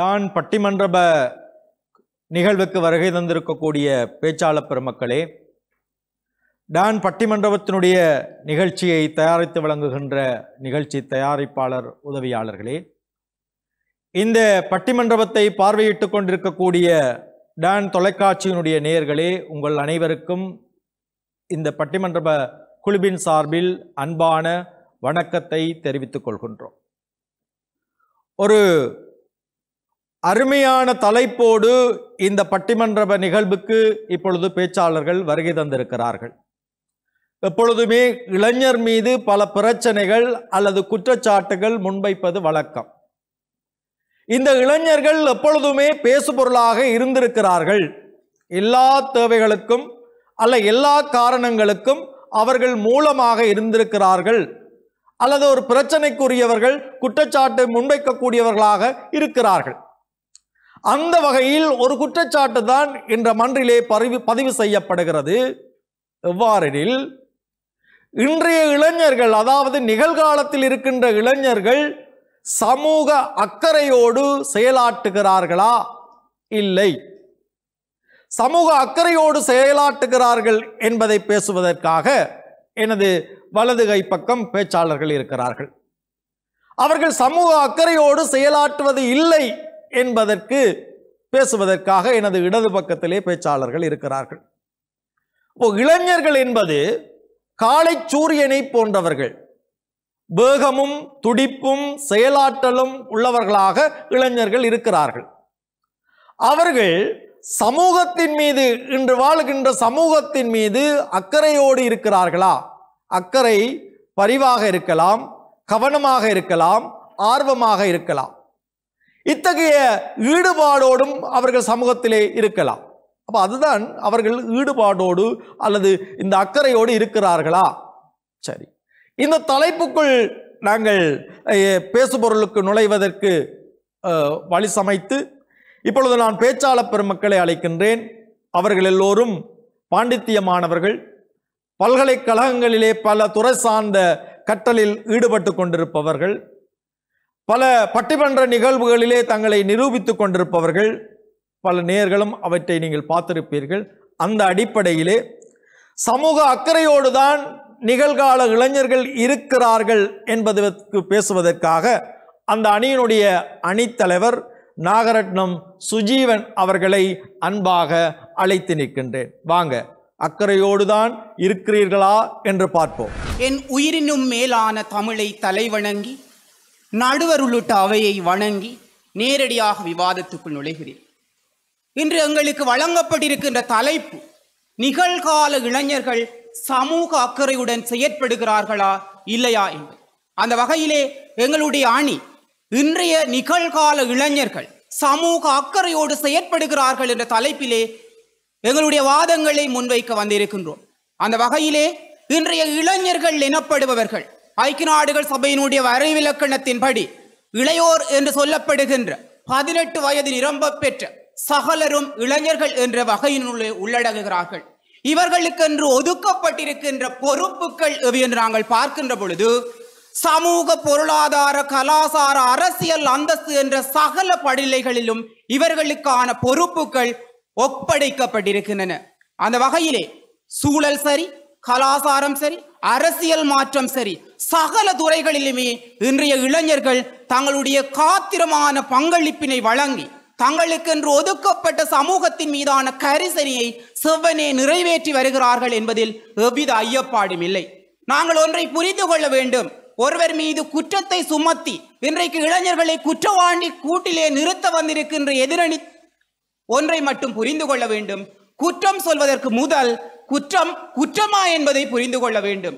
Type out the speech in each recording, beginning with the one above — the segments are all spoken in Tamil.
தான் பட்டிமன்றப நிகழ்வுக்கு வருகை தந்திருக்கக்கூடிய பேச்சாளர் பெருமக்களே டான் பட்டிமன்றபத்தினுடைய நிகழ்ச்சியை தயாரித்து வழங்குகின்ற நிகழ்ச்சி தயாரிப்பாளர் உதவியாளர்களே இந்த பட்டிமன்றபத்தை பார்வையிட்டு கொண்டிருக்கக்கூடிய டான் தொலைக்காட்சியினுடைய நேயர்களே உங்கள் அனைவருக்கும் இந்த பட்டிமன்றப குழுவின் சார்பில் அன்பான வணக்கத்தை தெரிவித்துக் கொள்கின்றோம் ஒரு அருமையான தலைப்போடு இந்த பட்டிமன்ற நிகழ்வுக்கு இப்பொழுது பேச்சாளர்கள் வருகை தந்திருக்கிறார்கள் எப்பொழுதுமே இளைஞர் மீது பல பிரச்சனைகள் அல்லது குற்றச்சாட்டுகள் முன்வைப்பது வழக்கம் இந்த இளைஞர்கள் எப்பொழுதுமே பேசுபொருளாக இருந்திருக்கிறார்கள் எல்லா தேவைகளுக்கும் அல்ல எல்லா காரணங்களுக்கும் அவர்கள் மூலமாக இருந்திருக்கிறார்கள் அல்லது ஒரு பிரச்சனைக்குரியவர்கள் குற்றச்சாட்டு முன்வைக்கக்கூடியவர்களாக இருக்கிறார்கள் அந்த வகையில் ஒரு குற்றச்சாட்டு தான் என்ற மன்றிலே பதிவு பதிவு செய்யப்படுகிறது எவ்வாறெனில் இன்றைய இளைஞர்கள் அதாவது நிகழ்காலத்தில் இருக்கின்ற இளைஞர்கள் சமூக அக்கறையோடு செயலாட்டுகிறார்களா இல்லை சமூக அக்கறையோடு செயலாட்டுகிறார்கள் என்பதை பேசுவதற்காக எனது வலது கை பக்கம் பேச்சாளர்கள் இருக்கிறார்கள் அவர்கள் சமூக அக்கறையோடு செயலாற்றுவது இல்லை என்பதற்கு பேசுவதற்காக எனது இடது பக்கத்திலே பேச்சாளர்கள் இருக்கிறார்கள் இப்போ இளைஞர்கள் என்பது காலை சூரியனை போன்றவர்கள் வேகமும் துடிப்பும் செயலாற்றலும் உள்ளவர்களாக இளைஞர்கள் இருக்கிறார்கள் அவர்கள் சமூகத்தின் மீது இன்று வாழ்கின்ற சமூகத்தின் மீது அக்கறையோடு இருக்கிறார்களா அக்கறை பரிவாக இருக்கலாம் கவனமாக இருக்கலாம் ஆர்வமாக இருக்கலாம் இத்தகைய ஈடுபாடோடும் அவர்கள் சமூகத்திலே இருக்கலாம் அப்போ அதுதான் அவர்கள் ஈடுபாடோடு அல்லது இந்த அக்கறையோடு இருக்கிறார்களா சரி இந்த தலைப்புக்குள் நாங்கள் பேசுபொருளுக்கு நுழைவதற்கு வழி சமைத்து இப்பொழுது நான் பேச்சாளர் பெருமக்களை அழைக்கின்றேன் அவர்கள் எல்லோரும் பாண்டித்தியமானவர்கள் பல்கலைக்கழகங்களிலே பல துறை சார்ந்த கற்றலில் ஈடுபட்டு கொண்டிருப்பவர்கள் பல பட்டிமன்ற நிகழ்வுகளிலே தங்களை நிரூபித்துக் கொண்டிருப்பவர்கள் பல நேர்களும் அவற்றை நீங்கள் பார்த்திருப்பீர்கள் அந்த அடிப்படையிலே சமூக அக்கறையோடு தான் நிகழ்கால இளைஞர்கள் இருக்கிறார்கள் என்பதற்கு பேசுவதற்காக அந்த அணியினுடைய அணித்தலைவர் நாகரட்னம் சுஜீவன் அவர்களை அன்பாக அழைத்து நிற்கின்றேன் வாங்க அக்கறையோடு தான் இருக்கிறீர்களா என்று பார்ப்போம் என் உயிரினும் மேலான தமிழை தலைவணங்கி நடுவர் உள்ளிட்ட அவையை வணங்கி நேரடியாக விவாதத்துக்குள் நுழைகிறேன் இன்று எங்களுக்கு வழங்கப்பட்டிருக்கின்ற தலைப்பு நிகழ்கால இளைஞர்கள் சமூக அக்கறையுடன் செயற்படுகிறார்களா இல்லையா என்று அந்த வகையிலே எங்களுடைய அணி இன்றைய நிகழ்கால இளைஞர்கள் சமூக அக்கறையோடு செயற்படுகிறார்கள் என்ற தலைப்பிலே எங்களுடைய வாதங்களை முன்வைக்க வந்திருக்கின்றோம் அந்த வகையிலே இன்றைய இளைஞர்கள் எனப்படுபவர்கள் ஐக்கிய நாடுகள் சபையினுடைய வரைவிலக்கணத்தின்படி இளையோர் என்று சொல்லப்படுகின்ற பதினெட்டு வயது நிரம்ப பெற்ற சகலரும் இளைஞர்கள் என்ற வகையினுள்ளே உள்ளடங்குகிறார்கள் இவர்களுக்கென்று ஒதுக்கப்பட்டிருக்கின்ற பொறுப்புகள் என்று நாங்கள் பார்க்கின்ற பொழுது சமூக பொருளாதார கலாசார அரசியல் அந்தஸ்து என்ற சகல படிநிலைகளிலும் இவர்களுக்கான பொறுப்புகள் ஒப்படைக்கப்பட்டிருக்கின்றன அந்த வகையிலே சூழல் சரி கலாசாரம் சரி அரசியல் மாற்றம் சரி சகல துறைகளிலுமே இன்றைய இளைஞர்கள் தங்களுடைய காத்திரமான பங்களிப்பினை வழங்கி தங்களுக்கென்று ஒதுக்கப்பட்ட சமூகத்தின் மீதான கரிசனியை செவ்வனே நிறைவேற்றி வருகிறார்கள் என்பதில் எவ்வித ஐயப்பாடும் இல்லை நாங்கள் ஒன்றை புரிந்து கொள்ள வேண்டும் ஒருவர் மீது குற்றத்தை சுமத்தி இன்றைக்கு இளைஞர்களை குற்றவாண்டி கூட்டிலே நிறுத்த வந்திருக்கின்ற எதிரணி ஒன்றை மட்டும் புரிந்து கொள்ள வேண்டும் குற்றம் சொல்வதற்கு முதல் குற்றம் குற்றமா என்பதை புரிந்து கொள்ள வேண்டும்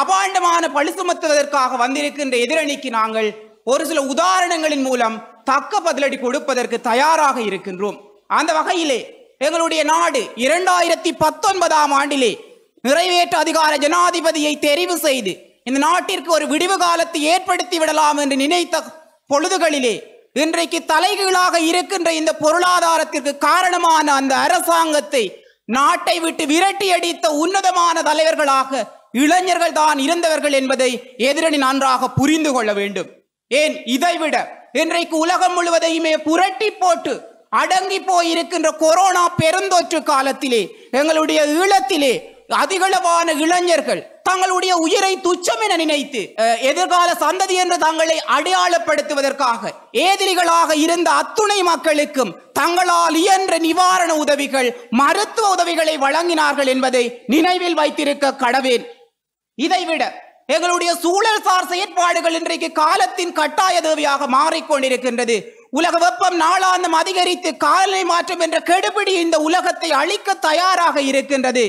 அபாண்டமான பழு சுமத்துவதற்காக வந்திருக்கின்ற எதிரணிக்கு நாங்கள் ஒரு சில உதாரணங்களின் மூலம் தக்க பதிலடி கொடுப்பதற்கு தயாராக இருக்கின்றோம் அந்த வகையிலே எங்களுடைய நாடு இரண்டாயிரத்தி பத்தொன்பதாம் ஆண்டிலே நிறைவேற்ற அதிகார ஜனாதிபதியை தெரிவு செய்து இந்த நாட்டிற்கு ஒரு விடிவு காலத்தை ஏற்படுத்தி விடலாம் என்று நினைத்த பொழுதுகளிலே இன்றைக்கு தலைகீழாக இருக்கின்ற இந்த பொருளாதாரத்திற்கு காரணமான அந்த அரசாங்கத்தை நாட்டை விட்டு விரட்டி அடித்த உன்னதமான தலைவர்களாக இளைஞர்கள் தான் இருந்தவர்கள் என்பதை எதிரணி நன்றாக புரிந்து கொள்ள வேண்டும் ஏன் இதைவிட இன்றைக்கு உலகம் முழுவதையுமே புரட்டி போட்டு அடங்கி போயிருக்கின்ற கொரோனா பெருந்தொற்று காலத்திலே எங்களுடைய ஈழத்திலே அதிகளவான இளைஞர்கள் தங்களுடைய உயிரை துச்சம் என நினைத்து எதிர்கால சந்ததி என்று தங்களை அடையாளப்படுத்துவதற்காக ஏதிரிகளாக இருந்த அத்துணை மக்களுக்கும் தங்களால் இயன்ற நிவாரண உதவிகள் மருத்துவ உதவிகளை வழங்கினார்கள் என்பதை நினைவில் வைத்திருக்க கடவேன் இதைவிட எங்களுடைய சூழல் சார் செயற்பாடுகள் இன்றைக்கு காலத்தின் கட்டாய தேவையாக மாறிக்கொண்டிருக்கின்றது உலக வெப்பம் நாளாந்தம் அதிகரித்து காலநிலை மாற்றம் என்ற கெடுபிடி இந்த உலகத்தை அழிக்க தயாராக இருக்கின்றது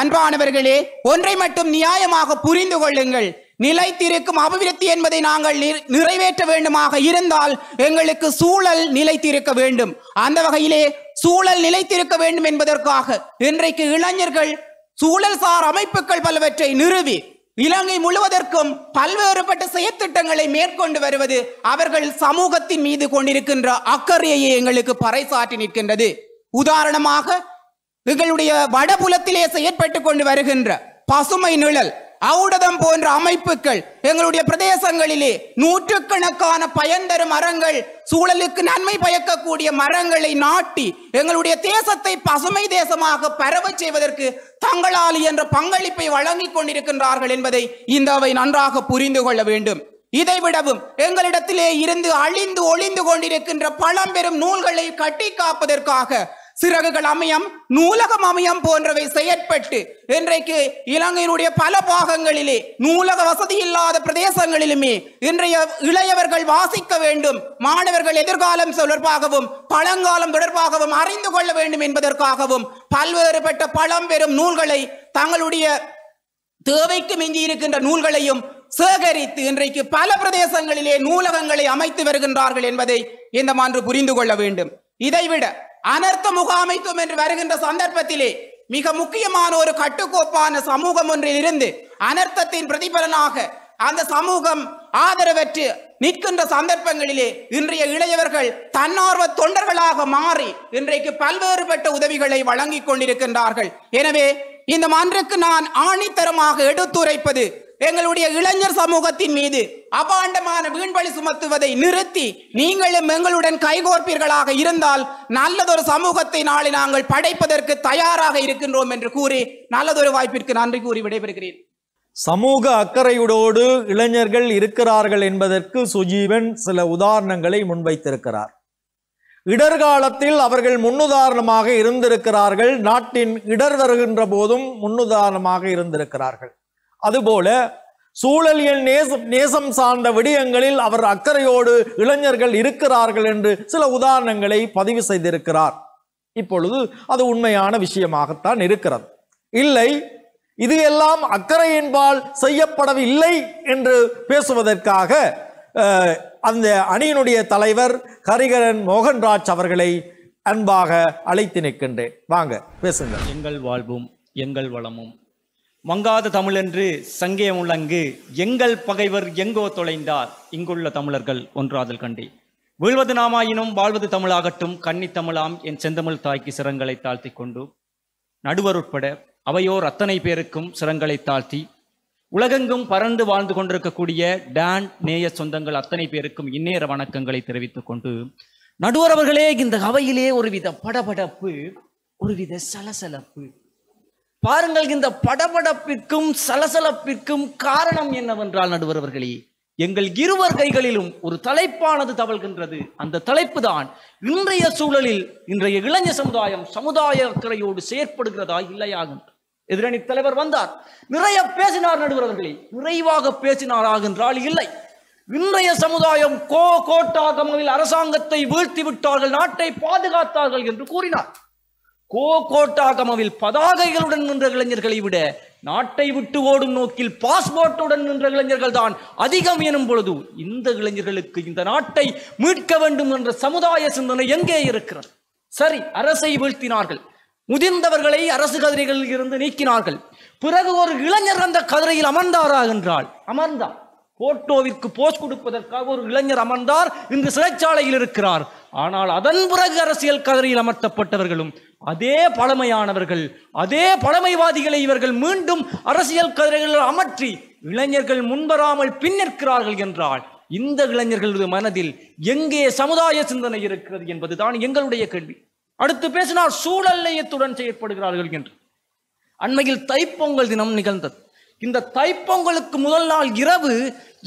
அன்பானவர்களே ஒன்றை மட்டும் நியாயமாக புரிந்து கொள்ளுங்கள் நிலைத்திருக்கும் அபிவிருத்தி என்பதை நாங்கள் நிறைவேற்ற வேண்டுமாக இருந்தால் எங்களுக்கு சூழல் நிலைத்திருக்க வேண்டும் அந்த வகையிலே சூழல் நிலைத்திருக்க வேண்டும் என்பதற்காக இன்றைக்கு இளைஞர்கள் சூழல் சார் அமைப்புகள் பலவற்றை நிறுவி இலங்கை முழுவதற்கும் பல்வேறுபட்ட செயற்திட்டங்களை மேற்கொண்டு வருவது அவர்கள் சமூகத்தின் மீது கொண்டிருக்கின்ற அக்கறையை எங்களுக்கு பறைசாற்றி நிற்கின்றது உதாரணமாக எங்களுடைய வடபுலத்திலே செயற்பட்டு கொண்டு வருகின்ற பசுமை நிழல் அவுடதம் போன்ற அமைப்புகள் எங்களுடைய பிரதேசங்களிலே நூற்றுக்கணக்கான பயன் தரும் மரங்கள் சூழலுக்கு நன்மை பயக்கக்கூடிய மரங்களை நாட்டி எங்களுடைய தேசத்தை பசுமை தேசமாக பரவ செய்வதற்கு தங்களால் என்ற பங்களிப்பை வழங்கிக் கொண்டிருக்கின்றார்கள் என்பதை இந்தவை நன்றாக புரிந்து கொள்ள வேண்டும் இதைவிடவும் எங்களிடத்திலே இருந்து அழிந்து ஒளிந்து கொண்டிருக்கின்ற பழம்பெரும் நூல்களை கட்டி காப்பதற்காக சிறகுகள் அமையம் நூலகம் அமையம் போன்றவை செயற்பட்டு இன்றைக்கு இலங்கையினுடைய பல பாகங்களிலே நூலக வசதி இல்லாத பிரதேசங்களிலுமே இன்றைய இளையவர்கள் வாசிக்க வேண்டும் மாணவர்கள் எதிர்காலம் தொடர்பாகவும் பழங்காலம் தொடர்பாகவும் அறிந்து கொள்ள வேண்டும் என்பதற்காகவும் பல்வேறுபட்ட பெறும் நூல்களை தங்களுடைய தேவைக்கு மிஞ்சி இருக்கின்ற நூல்களையும் சேகரித்து இன்றைக்கு பல பிரதேசங்களிலே நூலகங்களை அமைத்து வருகின்றார்கள் என்பதை இந்த மான்று புரிந்து கொள்ள வேண்டும் இதைவிட அனர்த்த முகாமைத்துவம் என்று வருகின்ற சந்தர்ப்பத்திலே மிக முக்கியமான ஒரு கட்டுக்கோப்பான சமூகம் ஒன்றில் இருந்து அனர்த்தத்தின் பிரதிபலனாக அந்த சமூகம் ஆதரவற்று நிற்கின்ற சந்தர்ப்பங்களிலே இன்றைய இளையவர்கள் தன்னார்வ தொண்டர்களாக மாறி இன்றைக்கு பல்வேறுபட்ட உதவிகளை வழங்கிக் கொண்டிருக்கின்றார்கள் எனவே இந்த மன்றுக்கு நான் ஆணித்தரமாக எடுத்துரைப்பது எங்களுடைய இளைஞர் சமூகத்தின் மீது அபாண்டமான வீண்வழி சுமத்துவதை நிறுத்தி நீங்களும் எங்களுடன் கைகோர்ப்பீர்களாக இருந்தால் நல்லதொரு சமூகத்தை நாளை நாங்கள் படைப்பதற்கு தயாராக இருக்கின்றோம் என்று கூறி நல்லதொரு வாய்ப்பிற்கு நன்றி கூறி விடைபெறுகிறேன் சமூக அக்கறையுடோடு இளைஞர்கள் இருக்கிறார்கள் என்பதற்கு சுஜீவன் சில உதாரணங்களை முன்வைத்திருக்கிறார் இடர்காலத்தில் அவர்கள் முன்னுதாரணமாக இருந்திருக்கிறார்கள் நாட்டின் இடர் வருகின்ற போதும் முன்னுதாரணமாக இருந்திருக்கிறார்கள் அதுபோல சூழலியல் நேசம் நேசம் சார்ந்த விடயங்களில் அவர் அக்கறையோடு இளைஞர்கள் இருக்கிறார்கள் என்று சில உதாரணங்களை பதிவு செய்திருக்கிறார் இப்பொழுது அது உண்மையான விஷயமாகத்தான் இருக்கிறது இல்லை இது எல்லாம் அக்கறையின்பால் செய்யப்படவில்லை என்று பேசுவதற்காக அந்த அணியினுடைய தலைவர் ஹரிகரன் மோகன்ராஜ் அவர்களை அன்பாக அழைத்து நிற்கின்றேன் வாங்க பேசுங்கள் எங்கள் வாழ்வும் எங்கள் வளமும் மங்காத தமிழென்று சங்கே முழங்கு எங்கள் பகைவர் எங்கோ தொலைந்தார் இங்குள்ள தமிழர்கள் ஒன்றாதல் கண்டி வீழ்வது நாமாயினும் வாழ்வது தமிழாகட்டும் கன்னி தமிழாம் என் செந்தமிழ் தாய்க்கு சிரங்களை தாழ்த்தி கொண்டு நடுவர் உட்பட அவையோர் அத்தனை பேருக்கும் சிரங்களை தாழ்த்தி உலகெங்கும் பறந்து வாழ்ந்து கொண்டிருக்கக்கூடிய டான் நேய சொந்தங்கள் அத்தனை பேருக்கும் இன்னேற வணக்கங்களை தெரிவித்துக் கொண்டு நடுவர் அவர்களே இந்த அவையிலே ஒருவித படபடப்பு ஒருவித சலசலப்பு பாருங்கள் இந்த படபடப்பிற்கும் சலசலப்பிற்கும் காரணம் என்னவென்றால் நடுவரவர்களே எங்கள் இருவர் கைகளிலும் ஒரு தலைப்பானது தவழ்கின்றது அந்த தலைப்பு தான் இன்றைய சூழலில் இன்றைய இளைஞ சமுதாயம் சமுதாய அக்கறையோடு செயற்படுகிறதா இல்லையாகும் எதிரணி தலைவர் வந்தார் நிறைய பேசினார் நடுவரவர்களே நிறைவாக பேசினாராக என்றால் இல்லை இன்றைய சமுதாயம் கோ கோட்டாகமில் அரசாங்கத்தை வீழ்த்தி விட்டார்கள் நாட்டை பாதுகாத்தார்கள் என்று கூறினார் கோ கோட்டாகமவில் பதாகைகளுடன் நின்ற இளைஞர்களை விட நாட்டை விட்டு ஓடும் நோக்கில் பாஸ்போர்ட்டுடன் நின்ற இளைஞர்கள் தான் அதிகம் எனும் பொழுது இந்த இளைஞர்களுக்கு இந்த நாட்டை மீட்க வேண்டும் என்ற சமுதாய சிந்தனை எங்கே இருக்கிறது சரி அரசை வீழ்த்தினார்கள் முதிர்ந்தவர்களை அரசு கதிரைகளில் இருந்து நீக்கினார்கள் பிறகு ஒரு இளைஞர் அந்த கதிரையில் அமர்ந்தாரா என்றால் அமர்ந்தார் போட்டோவிற்கு போஸ்ட் கொடுப்பதற்காக ஒரு இளைஞர் அமர்ந்தார் இன்று சிறைச்சாலையில் இருக்கிறார் ஆனால் அதன் பிறகு அரசியல் கதிரையில் அமர்த்தப்பட்டவர்களும் அதே பழமையானவர்கள் அதே பழமைவாதிகளை இவர்கள் மீண்டும் அரசியல் கதிரைகளில் அமற்றி இளைஞர்கள் முன்வராமல் பின்னிற்கிறார்கள் என்றால் இந்த இளைஞர்களது மனதில் எங்கே சமுதாய சிந்தனை இருக்கிறது என்பதுதான் எங்களுடைய கேள்வி அடுத்து பேசினால் சூழல்லையத்துடன் செயற்படுகிறார்கள் என்று அண்மையில் தைப்பொங்கல் தினம் நிகழ்ந்தது இந்த தைப்பொங்கலுக்கு முதல் நாள் இரவு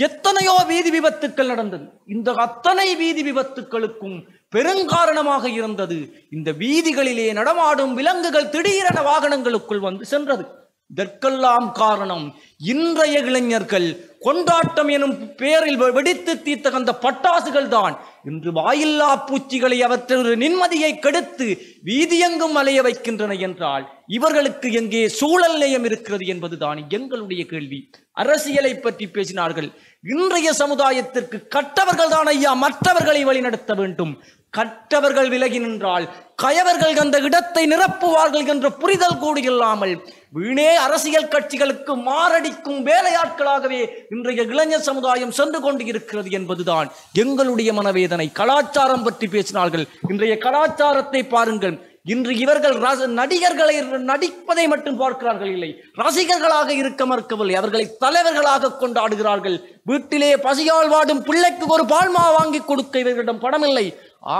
எத்தனையோ வீதி விபத்துக்கள் நடந்தது இந்த அத்தனை வீதி விபத்துக்களுக்கும் பெருங்காரணமாக இருந்தது இந்த வீதிகளிலே நடமாடும் விலங்குகள் திடீரென வாகனங்களுக்குள் வந்து சென்றது இதற்கெல்லாம் காரணம் இன்றைய இளைஞர்கள் கொண்டாட்டம் எனும் பேரில் வெடித்து தீர்த்தகந்த பட்டாசுகள் தான் இன்று வாயில்லா பூச்சிகளை அவற்றொரு நிம்மதியை கெடுத்து வீதியெங்கும் அலைய வைக்கின்றன என்றால் இவர்களுக்கு எங்கே சூழல் நிலையம் இருக்கிறது என்பதுதான் எங்களுடைய கேள்வி அரசியலை பற்றி பேசினார்கள் இன்றைய சமுதாயத்திற்கு கட்டவர்கள் தான் ஐயா மற்றவர்களை வழிநடத்த வேண்டும் கற்றவர்கள் விலகி நின்றால் கயவர்கள் அந்த இடத்தை நிரப்புவார்கள் என்ற புரிதல் கூட இல்லாமல் வீணே அரசியல் கட்சிகளுக்கு மாரடிக்கும் வேலையாட்களாகவே இன்றைய இளைஞர் சமுதாயம் சென்று கொண்டு இருக்கிறது என்பதுதான் எங்களுடைய மனவேதனை கலாச்சாரம் பற்றி பேசினார்கள் இன்றைய கலாச்சாரத்தை பாருங்கள் இன்று இவர்கள் நடிகர்களை நடிப்பதை மட்டும் பார்க்கிறார்கள் இல்லை ரசிகர்களாக இருக்க மறுக்கவில்லை அவர்களை தலைவர்களாக கொண்டாடுகிறார்கள் வீட்டிலே பசியால் வாடும் பிள்ளைக்கு ஒரு பால்மா வாங்கி கொடுக்க இவர்களிடம் படமில்லை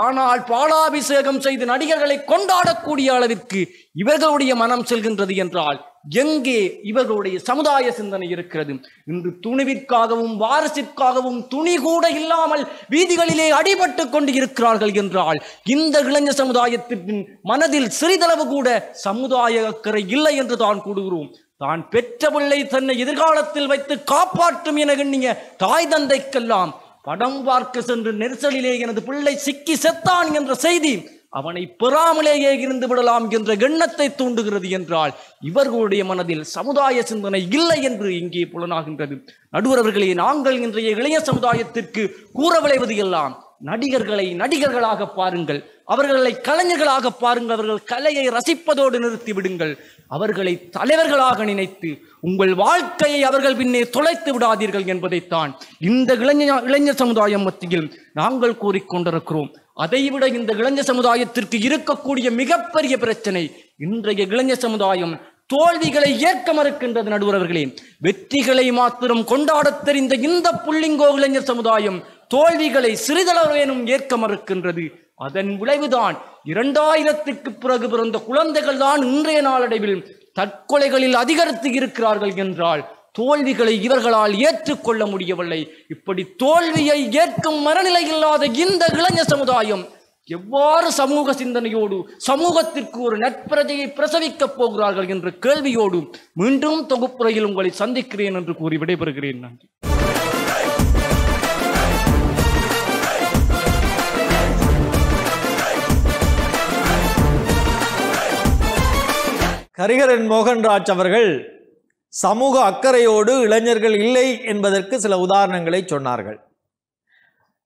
ஆனால் பாலாபிஷேகம் செய்து நடிகர்களை கொண்டாடக்கூடிய அளவிற்கு இவர்களுடைய மனம் செல்கின்றது என்றால் எங்கே இவர்களுடைய சமுதாய சிந்தனை இருக்கிறது இன்று துணிவிற்காகவும் வாரிசிற்காகவும் துணி கூட இல்லாமல் வீதிகளிலே அடிபட்டு கொண்டு இருக்கிறார்கள் என்றால் இந்த இளைஞர் சமுதாயத்தின் மனதில் சிறிதளவு கூட சமுதாய அக்கறை இல்லை என்று தான் கூடுகிறோம் தான் பெற்ற பிள்ளை தன்னை எதிர்காலத்தில் வைத்து காப்பாற்றும் என எண்ணிய தாய் தந்தைக்கெல்லாம் படம் பார்க்க சென்று நெரிசலிலே எனது பிள்ளை சிக்கி செத்தான் என்ற செய்தி அவனை பெறாமலேயே இருந்து விடலாம் என்ற எண்ணத்தை தூண்டுகிறது என்றால் இவர்களுடைய மனதில் சமுதாய சிந்தனை இல்லை என்று இங்கே புலனாகின்றது நடுவரவர்களே நாங்கள் இன்றைய இளைய சமுதாயத்திற்கு கூற விளைவது எல்லாம் நடிகர்களை நடிகர்களாக பாருங்கள் அவர்களை கலைஞர்களாக பாருங்கள் அவர்கள் கலையை ரசிப்பதோடு நிறுத்தி விடுங்கள் அவர்களை தலைவர்களாக நினைத்து உங்கள் வாழ்க்கையை அவர்கள் பின்னே தொலைத்து விடாதீர்கள் என்பதைத்தான் இந்த இளைஞ இளைஞர் சமுதாயம் மத்தியில் நாங்கள் கூறிக்கொண்டிருக்கிறோம் அதைவிட இந்த இளைஞர் சமுதாயத்திற்கு இருக்கக்கூடிய மிகப்பெரிய பிரச்சனை இன்றைய இளைஞர் சமுதாயம் தோல்விகளை ஏற்க மறுக்கின்றது நடுவரவர்களே வெற்றிகளை மாத்திரம் கொண்டாடத் தெரிந்த இந்த புள்ளிங்கோ இளைஞர் சமுதாயம் தோல்விகளை சிறிதளவேனும் ஏற்க மறுக்கின்றது அதன் விளைவுதான் இரண்டாயிரத்துக்கு பிறகு பிறந்த குழந்தைகள் தான் இன்றைய நாளடைவில் தற்கொலைகளில் அதிகரித்து இருக்கிறார்கள் என்றால் தோல்விகளை இவர்களால் ஏற்றுக்கொள்ள முடியவில்லை இப்படி தோல்வியை ஏற்கும் மனநிலை இல்லாத இந்த இளைஞ சமுதாயம் எவ்வாறு சமூக சிந்தனையோடு சமூகத்திற்கு ஒரு நட்பிரஜையை பிரசவிக்கப் போகிறார்கள் என்ற கேள்வியோடு மீண்டும் தொகுப்புறையில் உங்களை சந்திக்கிறேன் என்று கூறி விடைபெறுகிறேன் நன்றி கரிகரன் மோகன்ராஜ் அவர்கள் சமூக அக்கறையோடு இளைஞர்கள் இல்லை என்பதற்கு சில உதாரணங்களை சொன்னார்கள்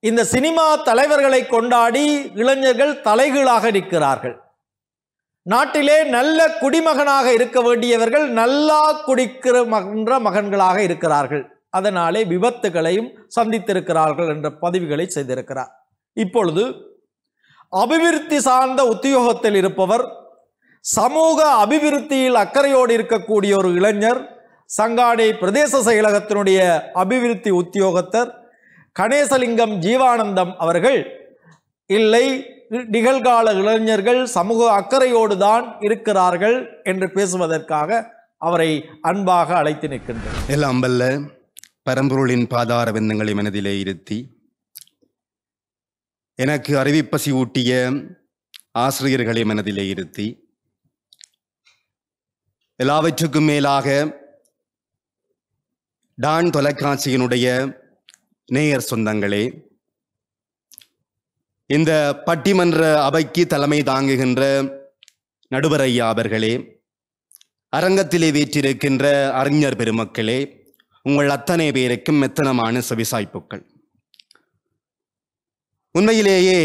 இந்த சினிமா தலைவர்களை கொண்டாடி இளைஞர்கள் தலைகீழாக நிற்கிறார்கள் நாட்டிலே நல்ல குடிமகனாக இருக்க வேண்டியவர்கள் நல்லா குடிக்கிற மகன்ற மகன்களாக இருக்கிறார்கள் அதனாலே விபத்துகளையும் சந்தித்திருக்கிறார்கள் என்ற பதிவுகளை செய்திருக்கிறார் இப்பொழுது அபிவிருத்தி சார்ந்த உத்தியோகத்தில் இருப்பவர் சமூக அபிவிருத்தியில் அக்கறையோடு இருக்கக்கூடிய ஒரு இளைஞர் சங்காடி பிரதேச செயலகத்தினுடைய அபிவிருத்தி உத்தியோகத்தர் கணேசலிங்கம் ஜீவானந்தம் அவர்கள் இல்லை நிகழ்கால இளைஞர்கள் சமூக அக்கறையோடு தான் இருக்கிறார்கள் என்று பேசுவதற்காக அவரை அன்பாக அழைத்து நிற்கின்றனர் எல்லாம் வல்ல பரம்பொருளின் பாதார விந்தங்களை மனதிலே இருத்தி எனக்கு அறிவிப்பசி ஊட்டிய ஆசிரியர்களை மனதிலே இருத்தி எல்லாவற்றுக்கும் மேலாக டான் தொலைக்காட்சியினுடைய நேயர் சொந்தங்களே இந்த பட்டிமன்ற அவைக்கு தலைமை தாங்குகின்ற நடுவர் ஐயா அவர்களே அரங்கத்திலே வீற்றிருக்கின்ற அறிஞர் பெருமக்களே உங்கள் அத்தனை பேருக்கும் மெத்தனமான செவிசாய்ப்புக்கள் உண்மையிலேயே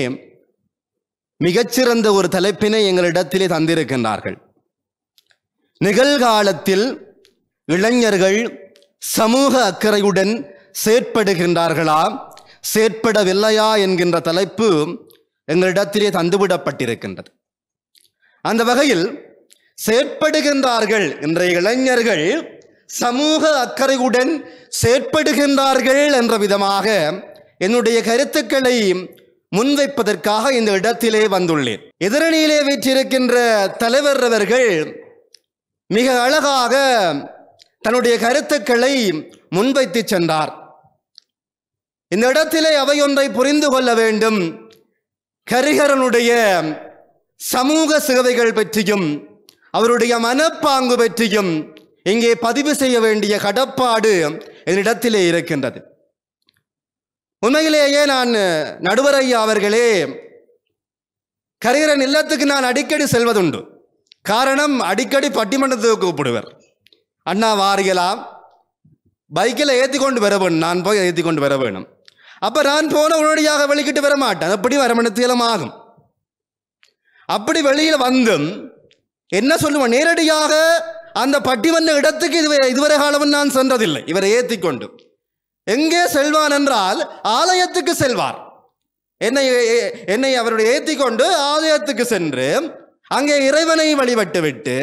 மிகச்சிறந்த ஒரு தலைப்பினை எங்களிடத்திலே தந்திருக்கின்றார்கள் நிகழ்காலத்தில் இளைஞர்கள் சமூக அக்கறையுடன் செயற்படுகின்றார்களா செயற்படவில்லையா என்கின்ற தலைப்பு எங்களிடத்திலே தந்துவிடப்பட்டிருக்கின்றது அந்த வகையில் செயற்படுகின்றார்கள் இன்றைய இளைஞர்கள் சமூக அக்கறையுடன் செயற்படுகின்றார்கள் என்ற விதமாக என்னுடைய கருத்துக்களை முன்வைப்பதற்காக இந்த இடத்திலே வந்துள்ளேன் எதிரணியிலே வீற்றிருக்கின்ற தலைவர் அவர்கள் மிக அழகாக தன்னுடைய கருத்துக்களை முன்வைத்து சென்றார் இந்த இடத்திலே அவையொன்றை புரிந்து கொள்ள வேண்டும் கரிகரனுடைய சமூக சிகவைகள் பற்றியும் அவருடைய மனப்பாங்கு பற்றியும் இங்கே பதிவு செய்ய வேண்டிய கடப்பாடு என்னிடத்திலே இருக்கின்றது உண்மையிலேயே நான் நடுவரையா அவர்களே கரிகரன் இல்லத்துக்கு நான் அடிக்கடி செல்வதுண்டு காரணம் அடிக்கடி பட்டிமன்றத்துக்கு கூப்பிடுவர் அண்ணா வாரியலாம் பைக்கில் ஏற்றி கொண்டு வர வேணும் நான் போய் ஏற்றி கொண்டு வர வேணும் அப்போ நான் போன உடனடியாக வெளிக்கிட்டு வர மாட்டேன் அப்படி வரமணத்திலும் ஆகும் அப்படி வெளியில் வந்தும் என்ன சொல்லுவோம் நேரடியாக அந்த பட்டிமன்ற இடத்துக்கு இது இதுவரை காலமும் நான் சென்றதில்லை இவரை ஏற்றி கொண்டு எங்கே செல்வான் என்றால் ஆலயத்துக்கு செல்வார் என்னை என்னை அவருடைய ஏற்றி கொண்டு ஆலயத்துக்கு சென்று அங்கே இறைவனை வழிபட்டுவிட்டு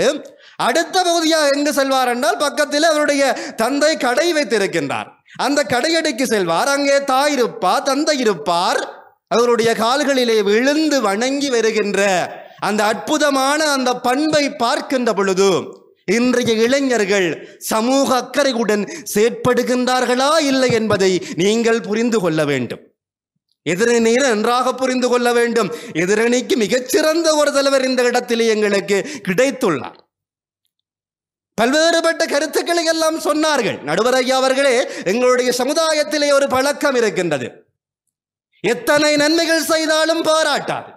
அடுத்த பகுதியாக எங்கு செல்வார் என்றால் பக்கத்தில் அவருடைய தந்தை கடை வைத்திருக்கின்றார் அந்த கடையடிக்கு செல்வார் அங்கே தாய் இருப்பார் தந்தை இருப்பார் அவருடைய கால்களிலே விழுந்து வணங்கி வருகின்ற அந்த அற்புதமான அந்த பண்பை பார்க்கின்ற பொழுது இன்றைய இளைஞர்கள் சமூக அக்கறையுடன் செயற்படுகின்றார்களா இல்லை என்பதை நீங்கள் புரிந்து கொள்ள வேண்டும் எதிரணியில் நன்றாக புரிந்து கொள்ள வேண்டும் எதிரணிக்கு மிகச்சிறந்த ஒரு தலைவர் இந்த இடத்திலே எங்களுக்கு கிடைத்துள்ளார் பல்வேறுபட்ட கருத்துக்களை எல்லாம் சொன்னார்கள் நடுவர் ஐயா அவர்களே எங்களுடைய சமுதாயத்திலே ஒரு பழக்கம் இருக்கின்றது எத்தனை நன்மைகள் செய்தாலும் பாராட்டாது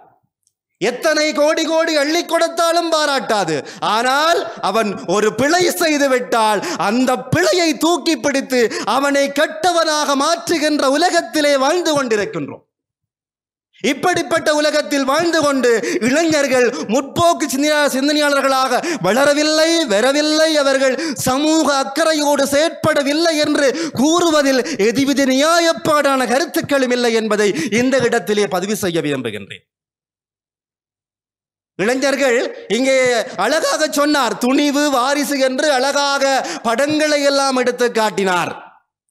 எத்தனை கோடி கோடி அள்ளி கொடுத்தாலும் பாராட்டாது ஆனால் அவன் ஒரு பிழை செய்துவிட்டால் அந்த பிழையை தூக்கி பிடித்து அவனை கெட்டவனாக மாற்றுகின்ற உலகத்திலே வாழ்ந்து கொண்டிருக்கின்றோம் இப்படிப்பட்ட உலகத்தில் வாழ்ந்து கொண்டு இளைஞர்கள் முற்போக்கு சிந்தனையாளர்களாக வளரவில்லை வரவில்லை அவர்கள் சமூக அக்கறையோடு செயற்படவில்லை என்று கூறுவதில் எதிவித நியாயப்பாடான கருத்துக்களும் இல்லை என்பதை இந்த இடத்திலே பதிவு செய்ய விரும்புகின்றேன் இளைஞர்கள் இங்கே அழகாக சொன்னார் துணிவு வாரிசு என்று அழகாக படங்களை எல்லாம் எடுத்து காட்டினார்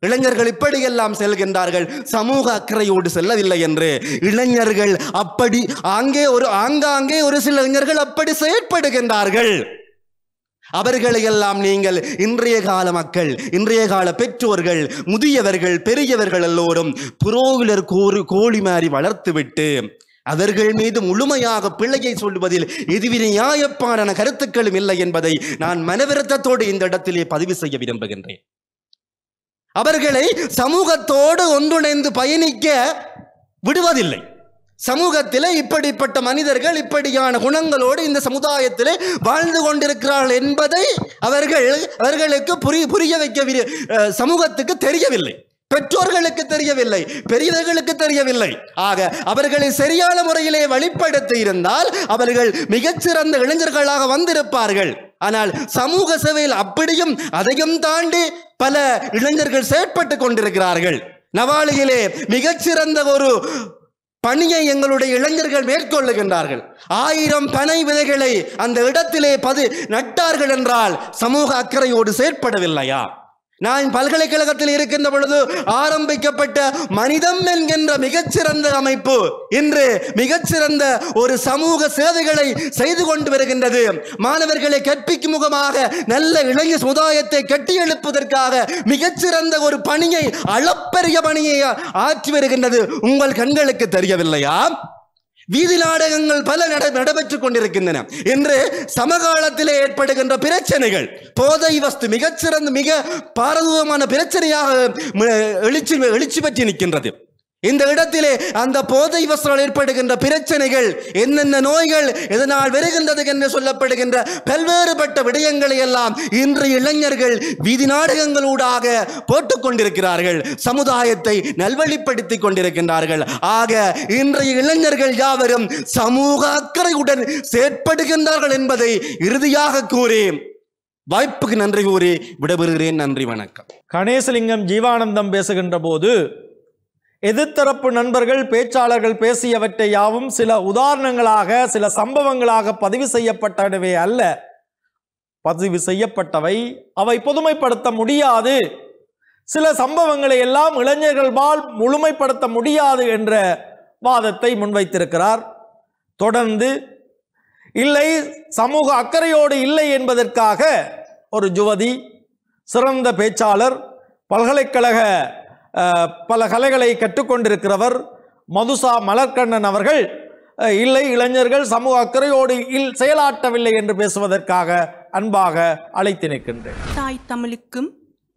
இளைஞர்கள் இப்படியெல்லாம் செல்கின்றார்கள் சமூக அக்கறையோடு செல்லவில்லை என்று இளைஞர்கள் அப்படி அங்கே ஒரு ஆங்காங்கே ஒரு சில இளைஞர்கள் அப்படி செயற்படுகின்றார்கள் அவர்களையெல்லாம் நீங்கள் இன்றைய கால மக்கள் இன்றைய கால பெற்றோர்கள் முதியவர்கள் பெரியவர்கள் எல்லோரும் புரோகுலர் கோரு கோழி மாறி வளர்த்துவிட்டு அவர்கள் மீது முழுமையாக பிள்ளையை சொல்லுவதில் எதுவி நியாயப்பாடான கருத்துக்களும் இல்லை என்பதை நான் மனவிருத்தத்தோடு இந்த இடத்திலே பதிவு செய்ய விரும்புகின்றேன் அவர்களை சமூகத்தோடு ஒன்றிணைந்து பயணிக்க விடுவதில்லை சமூகத்தில் இப்படிப்பட்ட மனிதர்கள் இப்படியான குணங்களோடு இந்த சமுதாயத்தில் வாழ்ந்து கொண்டிருக்கிறார்கள் என்பதை அவர்கள் அவர்களுக்கு புரிய புரிய வைக்க சமூகத்துக்கு தெரியவில்லை பெற்றோர்களுக்கு தெரியவில்லை பெரியவர்களுக்கு தெரியவில்லை ஆக அவர்களை சரியான முறையிலே வழிப்படுத்தி இருந்தால் அவர்கள் மிகச்சிறந்த இளைஞர்களாக வந்திருப்பார்கள் ஆனால் சமூக சேவையில் அப்படியும் அதையும் தாண்டி பல இளைஞர்கள் செயற்பட்டு கொண்டிருக்கிறார்கள் நவாலியிலே மிகச்சிறந்த ஒரு பணியை எங்களுடைய இளைஞர்கள் மேற்கொள்ளுகின்றார்கள் ஆயிரம் பனை விதைகளை அந்த இடத்திலே பது நட்டார்கள் என்றால் சமூக அக்கறையோடு செயற்படவில்லையா நான் பல்கலைக்கழகத்தில் இருக்கின்ற பொழுது ஆரம்பிக்கப்பட்ட மனிதம் என்கின்ற மிகச்சிறந்த அமைப்பு இன்று மிகச்சிறந்த ஒரு சமூக சேவைகளை செய்து கொண்டு வருகின்றது மாணவர்களை கற்பிக்கும் முகமாக நல்ல இளைஞ சமுதாயத்தை கட்டி எழுப்புவதற்காக மிகச்சிறந்த ஒரு பணியை அளப்பரிய பணியை ஆற்றி வருகின்றது உங்கள் கண்களுக்கு தெரியவில்லையா வீதி நாடகங்கள் பல நட நடைபெற்றுக் கொண்டிருக்கின்றன இன்று சமகாலத்திலே ஏற்படுகின்ற பிரச்சனைகள் போதை வஸ்து மிகச்சிறந்த மிக பாரதூரமான பிரச்சனையாக எழுச்சி எழுச்சி பற்றி நிற்கின்றது இந்த இடத்திலே அந்த போதை வசனால் ஏற்படுகின்ற பிரச்சனைகள் என்னென்ன நோய்கள் இதனால் வருகின்றது என்று சொல்லப்படுகின்ற பல்வேறுபட்ட விடயங்களை எல்லாம் இன்று இளைஞர்கள் வீதி நாடகங்களூடாக போட்டுக்கொண்டிருக்கிறார்கள் சமுதாயத்தை நல்வழிப்படுத்திக் கொண்டிருக்கின்றார்கள் ஆக இன்றைய இளைஞர்கள் யாவரும் சமூக அக்கறையுடன் செயற்படுகின்றார்கள் என்பதை இறுதியாக கூறி வாய்ப்புக்கு நன்றி கூறி விடைபெறுகிறேன் நன்றி வணக்கம் கணேசலிங்கம் ஜீவானந்தம் பேசுகின்ற போது எதிர்த்தரப்பு நண்பர்கள் பேச்சாளர்கள் பேசியவற்றை யாவும் சில உதாரணங்களாக சில சம்பவங்களாக பதிவு செய்யப்பட்டனவே அல்ல பதிவு செய்யப்பட்டவை அவை பொதுமைப்படுத்த முடியாது சில சம்பவங்களை எல்லாம் இளைஞர்கள்பால் முழுமைப்படுத்த முடியாது என்ற வாதத்தை முன்வைத்திருக்கிறார் தொடர்ந்து இல்லை சமூக அக்கறையோடு இல்லை என்பதற்காக ஒரு யுவதி சிறந்த பேச்சாளர் பல்கலைக்கழக பல கலைகளை கற்றுக்கொண்டிருக்கிறவர் மதுசா மலர்கண்ணன் அவர்கள் இல்லை இளைஞர்கள் சமூக அக்கறையோடு இல் செயலாட்டவில்லை என்று பேசுவதற்காக அன்பாக அழைத்து நிற்கின்றேன் தாய் தமிழுக்கும்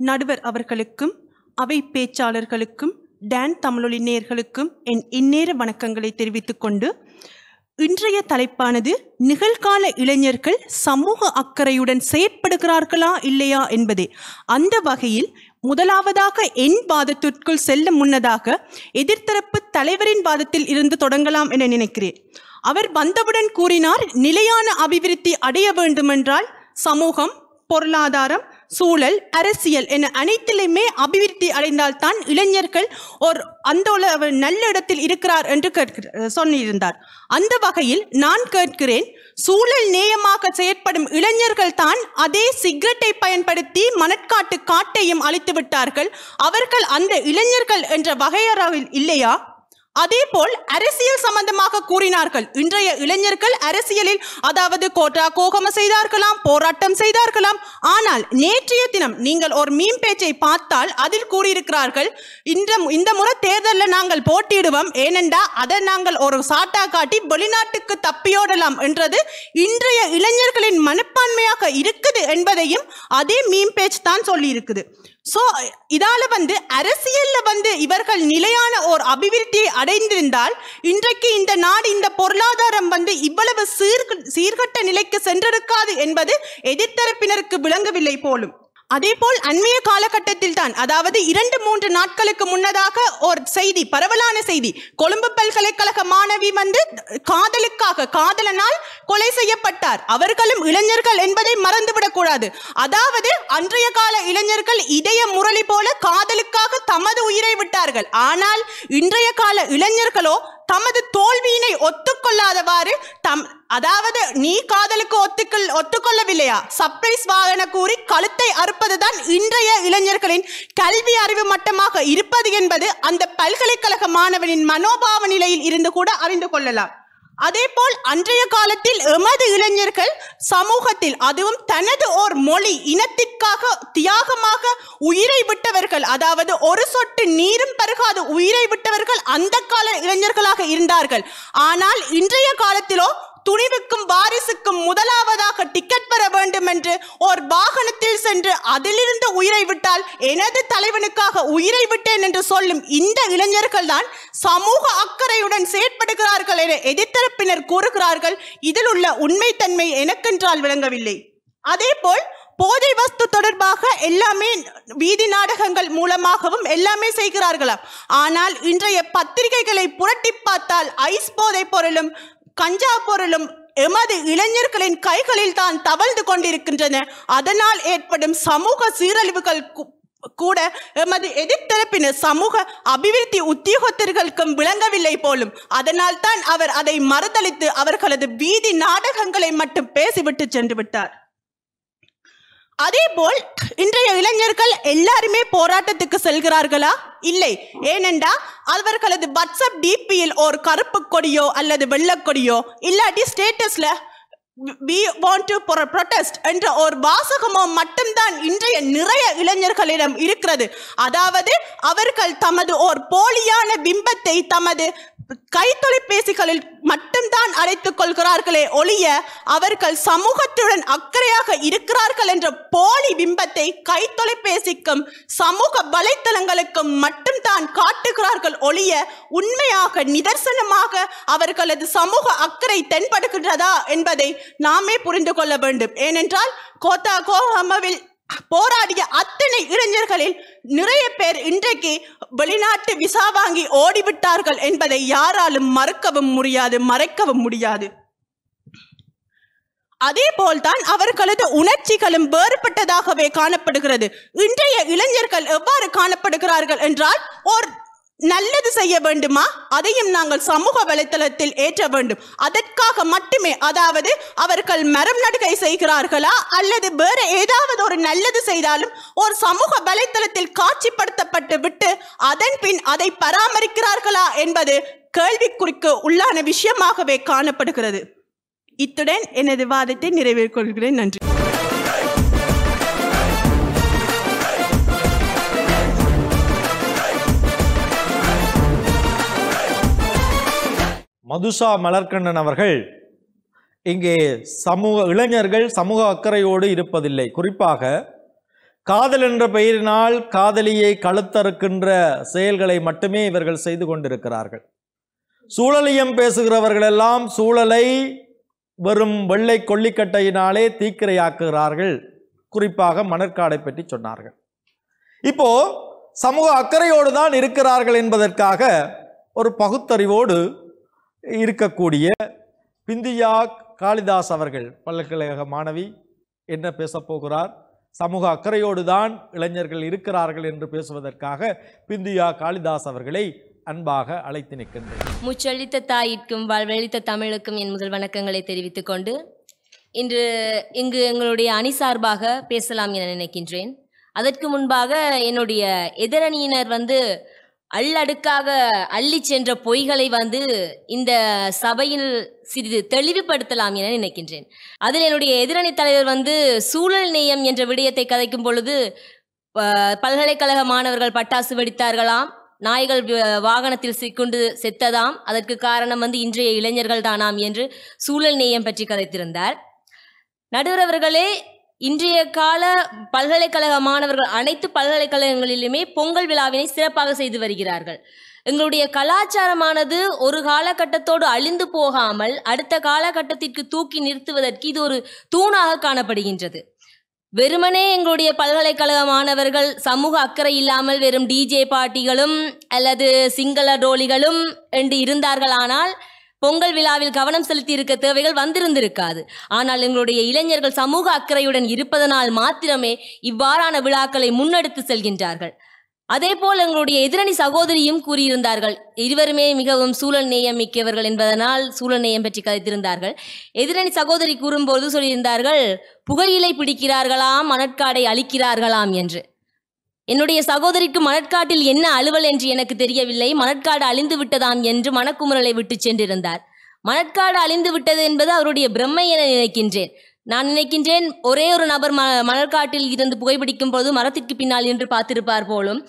நடுவர் அவர்களுக்கும் அவை பேச்சாளர்களுக்கும் டேன் தமிழொலி நேர்களுக்கும் என் இந்நேர வணக்கங்களை தெரிவித்துக் கொண்டு இன்றைய தலைப்பானது நிகழ்கால இளைஞர்கள் சமூக அக்கறையுடன் செயற்படுகிறார்களா இல்லையா என்பதே அந்த வகையில் முதலாவதாக என் வாதத்திற்குள் செல்ல முன்னதாக எதிர்த்தரப்பு தலைவரின் வாதத்தில் இருந்து தொடங்கலாம் என நினைக்கிறேன் அவர் வந்தவுடன் கூறினார் நிலையான அபிவிருத்தி அடைய வேண்டுமென்றால் சமூகம் பொருளாதாரம் சூழல் அரசியல் என அனைத்திலுமே அபிவிருத்தி அடைந்தால்தான் இளைஞர்கள் ஒரு அந்த நல்ல இடத்தில் இருக்கிறார் என்று கேட்க சொல்லியிருந்தார் அந்த வகையில் நான் கேட்கிறேன் சூழல் நேயமாக செயற்படும் இளைஞர்கள் தான் அதே சிகரெட்டை பயன்படுத்தி மணற்காட்டு காட்டையும் அழித்து விட்டார்கள் அவர்கள் அந்த இளைஞர்கள் என்ற வகையறாவில் இல்லையா அதே போல் அரசியல் சம்பந்தமாக கூறினார்கள் இன்றைய இளைஞர்கள் அரசியலில் அதாவது கோட்டா கோகம செய்தார்களாம் போராட்டம் செய்தார்களாம் ஆனால் நேற்றைய தினம் நீங்கள் ஒரு மீன் பேச்சை பார்த்தால் அதில் கூறியிருக்கிறார்கள் இந்த இந்த முறை தேர்தலில் நாங்கள் போட்டியிடுவோம் ஏனென்றா அதை நாங்கள் ஒரு சாட்டா காட்டி வெளிநாட்டுக்கு தப்பியோடலாம் என்றது இன்றைய இளைஞர்களின் மனப்பான்மையாக இருக்குது என்பதையும் அதே மீன் பேச்சு தான் சொல்லியிருக்குது சோ இதால வந்து அரசியல்ல வந்து இவர்கள் நிலையான ஓர் அபிவிருத்தியை அடைந்திருந்தால் இன்றைக்கு இந்த நாடு இந்த பொருளாதாரம் வந்து இவ்வளவு சீர் சீர்கட்ட நிலைக்கு சென்றிருக்காது என்பது எதிர்த்தரப்பினருக்கு விளங்கவில்லை போலும் அதேபோல் அண்மைய காலகட்டத்தில் தான் அதாவது இரண்டு மூன்று நாட்களுக்கு முன்னதாக ஒரு செய்தி பரவலான செய்தி கொழும்பு பல்கலைக்கழக மாணவி வந்து காதலுக்காக காதலனால் கொலை செய்யப்பட்டார் அவர்களும் இளைஞர்கள் என்பதை மறந்துவிடக்கூடாது அதாவது அன்றைய கால இளைஞர்கள் இதய முரளி போல காதலுக்காக தமது உயிரை விட்டார்கள் ஆனால் இன்றைய கால இளைஞர்களோ தமது தோல்வியினை ஒத்துக்கொள்ளாதவாறு தம் அதாவது நீ காதலுக்கு ஒத்துக்கள் ஒத்துக்கொள்ளவில்லையா சர்ப்ரைஸ் வாகன கூறி கழுத்தை அறுப்பதுதான் இன்றைய இளைஞர்களின் கல்வி அறிவு மட்டமாக இருப்பது என்பது அந்த பல்கலைக்கழக மாணவனின் மனோபாவ நிலையில் இருந்து கூட அறிந்து கொள்ளலாம் அதேபோல் அன்றைய காலத்தில் எமது இளைஞர்கள் சமூகத்தில் அதுவும் தனது ஓர் மொழி இனத்திற்காக தியாகமாக உயிரை விட்டவர்கள் அதாவது ஒரு சொட்டு நீரும் பருகாத உயிரை விட்டவர்கள் அந்த கால இளைஞர்களாக இருந்தார்கள் ஆனால் இன்றைய காலத்திலோ துணிவுக்கும் வாரிசுக்கும் முதலாவதாக டிக்கெட் பெற வேண்டும் என்று ஒரு வாகனத்தில் சென்று அதிலிருந்து உயிரை விட்டால் எனது தலைவனுக்காக உயிரை விட்டேன் என்று சொல்லும் இந்த இளைஞர்கள் தான் சமூக அக்கறையுடன் செயற்படுகிறார்கள் என எதிர்த்தரப்பினர் கூறுகிறார்கள் இதில் உள்ள உண்மைத்தன்மை எனக்கென்றால் விளங்கவில்லை அதேபோல் போதை வஸ்து தொடர்பாக எல்லாமே வீதி நாடகங்கள் மூலமாகவும் எல்லாமே செய்கிறார்களாம் ஆனால் இன்றைய பத்திரிகைகளை புரட்டி பார்த்தால் ஐஸ் போதை பொருளும் கஞ்சா பொருளும் எமது இளைஞர்களின் கைகளில் தான் தவழ்ந்து கொண்டிருக்கின்றன அதனால் ஏற்படும் சமூக சீரழிவுகள் கூட எமது எதிர்த்தரப்பினர் சமூக அபிவிருத்தி உத்தியோகத்தர்களுக்கும் விளங்கவில்லை போலும் அதனால் தான் அவர் அதை மறுதளித்து அவர்களது வீதி நாடகங்களை மட்டும் பேசிவிட்டு சென்று விட்டார் அதே போல் இன்றைய இளைஞர்கள் எல்லாருமே போராட்டத்துக்கு செல்கிறார்களா இல்லை ஏனென்றா அவர்களது வாட்ஸ்அப் டிபியில் ஒரு கருப்பு கொடியோ அல்லது வெள்ளக்கொடியோ இல்லாட்டி ஸ்டேட்டஸ்ல வி வாண்ட் டு ப்ரொட்டஸ்ட் என்ற ஒரு வாசகமோ மட்டும்தான் இன்றைய நிறைய இளைஞர்களிடம் இருக்கிறது அதாவது அவர்கள் தமது ஓர் போலியான பிம்பத்தை தமது கைத்தொலைபேசிகளில் மட்டும்தான் அழைத்துக் கொள்கிறார்களே ஒழிய அவர்கள் சமூகத்துடன் அக்கறையாக இருக்கிறார்கள் என்ற போலி பிம்பத்தை கைத்தொலைபேசிக்கும் சமூக வலைத்தளங்களுக்கும் மட்டும்தான் காட்டுகிறார்கள் ஒழிய உண்மையாக நிதர்சனமாக அவர்களது சமூக அக்கறை தென்படுகின்றதா என்பதை நாமே புரிந்து கொள்ள வேண்டும் ஏனென்றால் கோத்தா கோஹமவில் போராடிய அத்தனை இளைஞர்களில் நிறைய பேர் இன்றைக்கு வெளிநாட்டு விசா வாங்கி ஓடிவிட்டார்கள் என்பதை யாராலும் மறுக்கவும் முடியாது மறைக்கவும் முடியாது அதே போல்தான் அவர்களது உணர்ச்சிகளும் வேறுபட்டதாகவே காணப்படுகிறது இன்றைய இளைஞர்கள் எவ்வாறு காணப்படுகிறார்கள் என்றால் ஓர் நல்லது செய்ய வேண்டுமா அதையும் நாங்கள் சமூக வலைத்தளத்தில் ஏற்ற வேண்டும் அதற்காக மட்டுமே அதாவது அவர்கள் மரம் நடுகை செய்கிறார்களா அல்லது வேற ஏதாவது ஒரு நல்லது செய்தாலும் ஒரு சமூக வலைத்தளத்தில் காட்சிப்படுத்தப்பட்டு விட்டு அதன் பின் அதை பராமரிக்கிறார்களா என்பது கேள்விக்குறிக்கு உள்ளான விஷயமாகவே காணப்படுகிறது இத்துடன் எனது வாதத்தை நிறைவேற்கொள்கிறேன் நன்றி மதுஷா மலர்கண்ணன் அவர்கள் இங்கே சமூக இளைஞர்கள் சமூக அக்கறையோடு இருப்பதில்லை குறிப்பாக காதல் என்ற பெயரினால் காதலியை கழுத்தறுக்கின்ற செயல்களை மட்டுமே இவர்கள் செய்து கொண்டிருக்கிறார்கள் சூழலியம் பேசுகிறவர்களெல்லாம் சூழலை வெறும் வெள்ளை கொல்லிக்கட்டையினாலே தீக்கிரையாக்குகிறார்கள் குறிப்பாக மணற்காடை பற்றி சொன்னார்கள் இப்போ சமூக அக்கறையோடு தான் இருக்கிறார்கள் என்பதற்காக ஒரு பகுத்தறிவோடு இருக்கக்கூடிய பிந்தியா காளிதாஸ் அவர்கள் பல்கலைக்கழக மாணவி என்ன பேசப்போகிறார் சமூக அக்கறையோடு தான் இளைஞர்கள் இருக்கிறார்கள் என்று பேசுவதற்காக பிந்தியா காளிதாஸ் அவர்களை அன்பாக அழைத்து நிற்கின்றனர் முச்சளித்த தாயிற்கும் வாழ்வழித்த தமிழுக்கும் என் முதல் வணக்கங்களை தெரிவித்துக் கொண்டு இன்று இங்கு எங்களுடைய அணி சார்பாக பேசலாம் என நினைக்கின்றேன் அதற்கு முன்பாக என்னுடைய எதிரணியினர் வந்து அல்லடுக்காக அள்ளி சென்ற பொய்களை வந்து இந்த சபையில் சிறிது தெளிவுபடுத்தலாம் என நினைக்கின்றேன் அதில் என்னுடைய எதிரணி தலைவர் வந்து சூழல் நேயம் என்ற விடயத்தை கதைக்கும் பொழுது பல்கலைக்கழக மாணவர்கள் பட்டாசு வெடித்தார்களாம் நாய்கள் வாகனத்தில் சிக்குண்டு செத்ததாம் அதற்கு காரணம் வந்து இன்றைய இளைஞர்கள் தானாம் என்று சூழல் நேயம் பற்றி கதைத்திருந்தார் நடுவரவர்களே இன்றைய கால பல்கலைக்கழக மாணவர்கள் அனைத்து பல்கலைக்கழகங்களிலுமே பொங்கல் விழாவினை சிறப்பாக செய்து வருகிறார்கள் எங்களுடைய கலாச்சாரமானது ஒரு காலகட்டத்தோடு அழிந்து போகாமல் அடுத்த காலகட்டத்திற்கு தூக்கி நிறுத்துவதற்கு இது ஒரு தூணாக காணப்படுகின்றது வெறுமனே எங்களுடைய பல்கலைக்கழக மாணவர்கள் சமூக அக்கறை இல்லாமல் வெறும் டிஜே பாட்டிகளும் அல்லது சிங்கள டோலிகளும் என்று இருந்தார்கள் ஆனால் பொங்கல் விழாவில் கவனம் செலுத்தி இருக்க தேவைகள் வந்திருந்திருக்காது ஆனால் எங்களுடைய இளைஞர்கள் சமூக அக்கறையுடன் இருப்பதனால் மாத்திரமே இவ்வாறான விழாக்களை முன்னெடுத்து செல்கின்றார்கள் அதே போல் எங்களுடைய எதிரணி சகோதரியும் கூறியிருந்தார்கள் இருவருமே மிகவும் சூழல் நேயம் மிக்கவர்கள் என்பதனால் சூழல் நேயம் பற்றி கதைத்திருந்தார்கள் எதிரணி சகோதரி கூறும்போது சொல்லியிருந்தார்கள் புகையிலை பிடிக்கிறார்களாம் மணற்காடை அழிக்கிறார்களாம் என்று என்னுடைய சகோதரிக்கு மணற்காட்டில் என்ன அலுவல் என்று எனக்கு தெரியவில்லை மணற்காடு அழிந்து விட்டதாம் என்று மணக்குமுறலை விட்டு சென்றிருந்தார் மணற்காடு அழிந்து விட்டது என்பது அவருடைய பிரம்மை என நினைக்கின்றேன் நான் நினைக்கின்றேன் ஒரே ஒரு நபர் ம மணற்காட்டில் இருந்து புகைப்பிடிக்கும் போது மரத்திற்கு பின்னால் என்று பார்த்திருப்பார் போலும்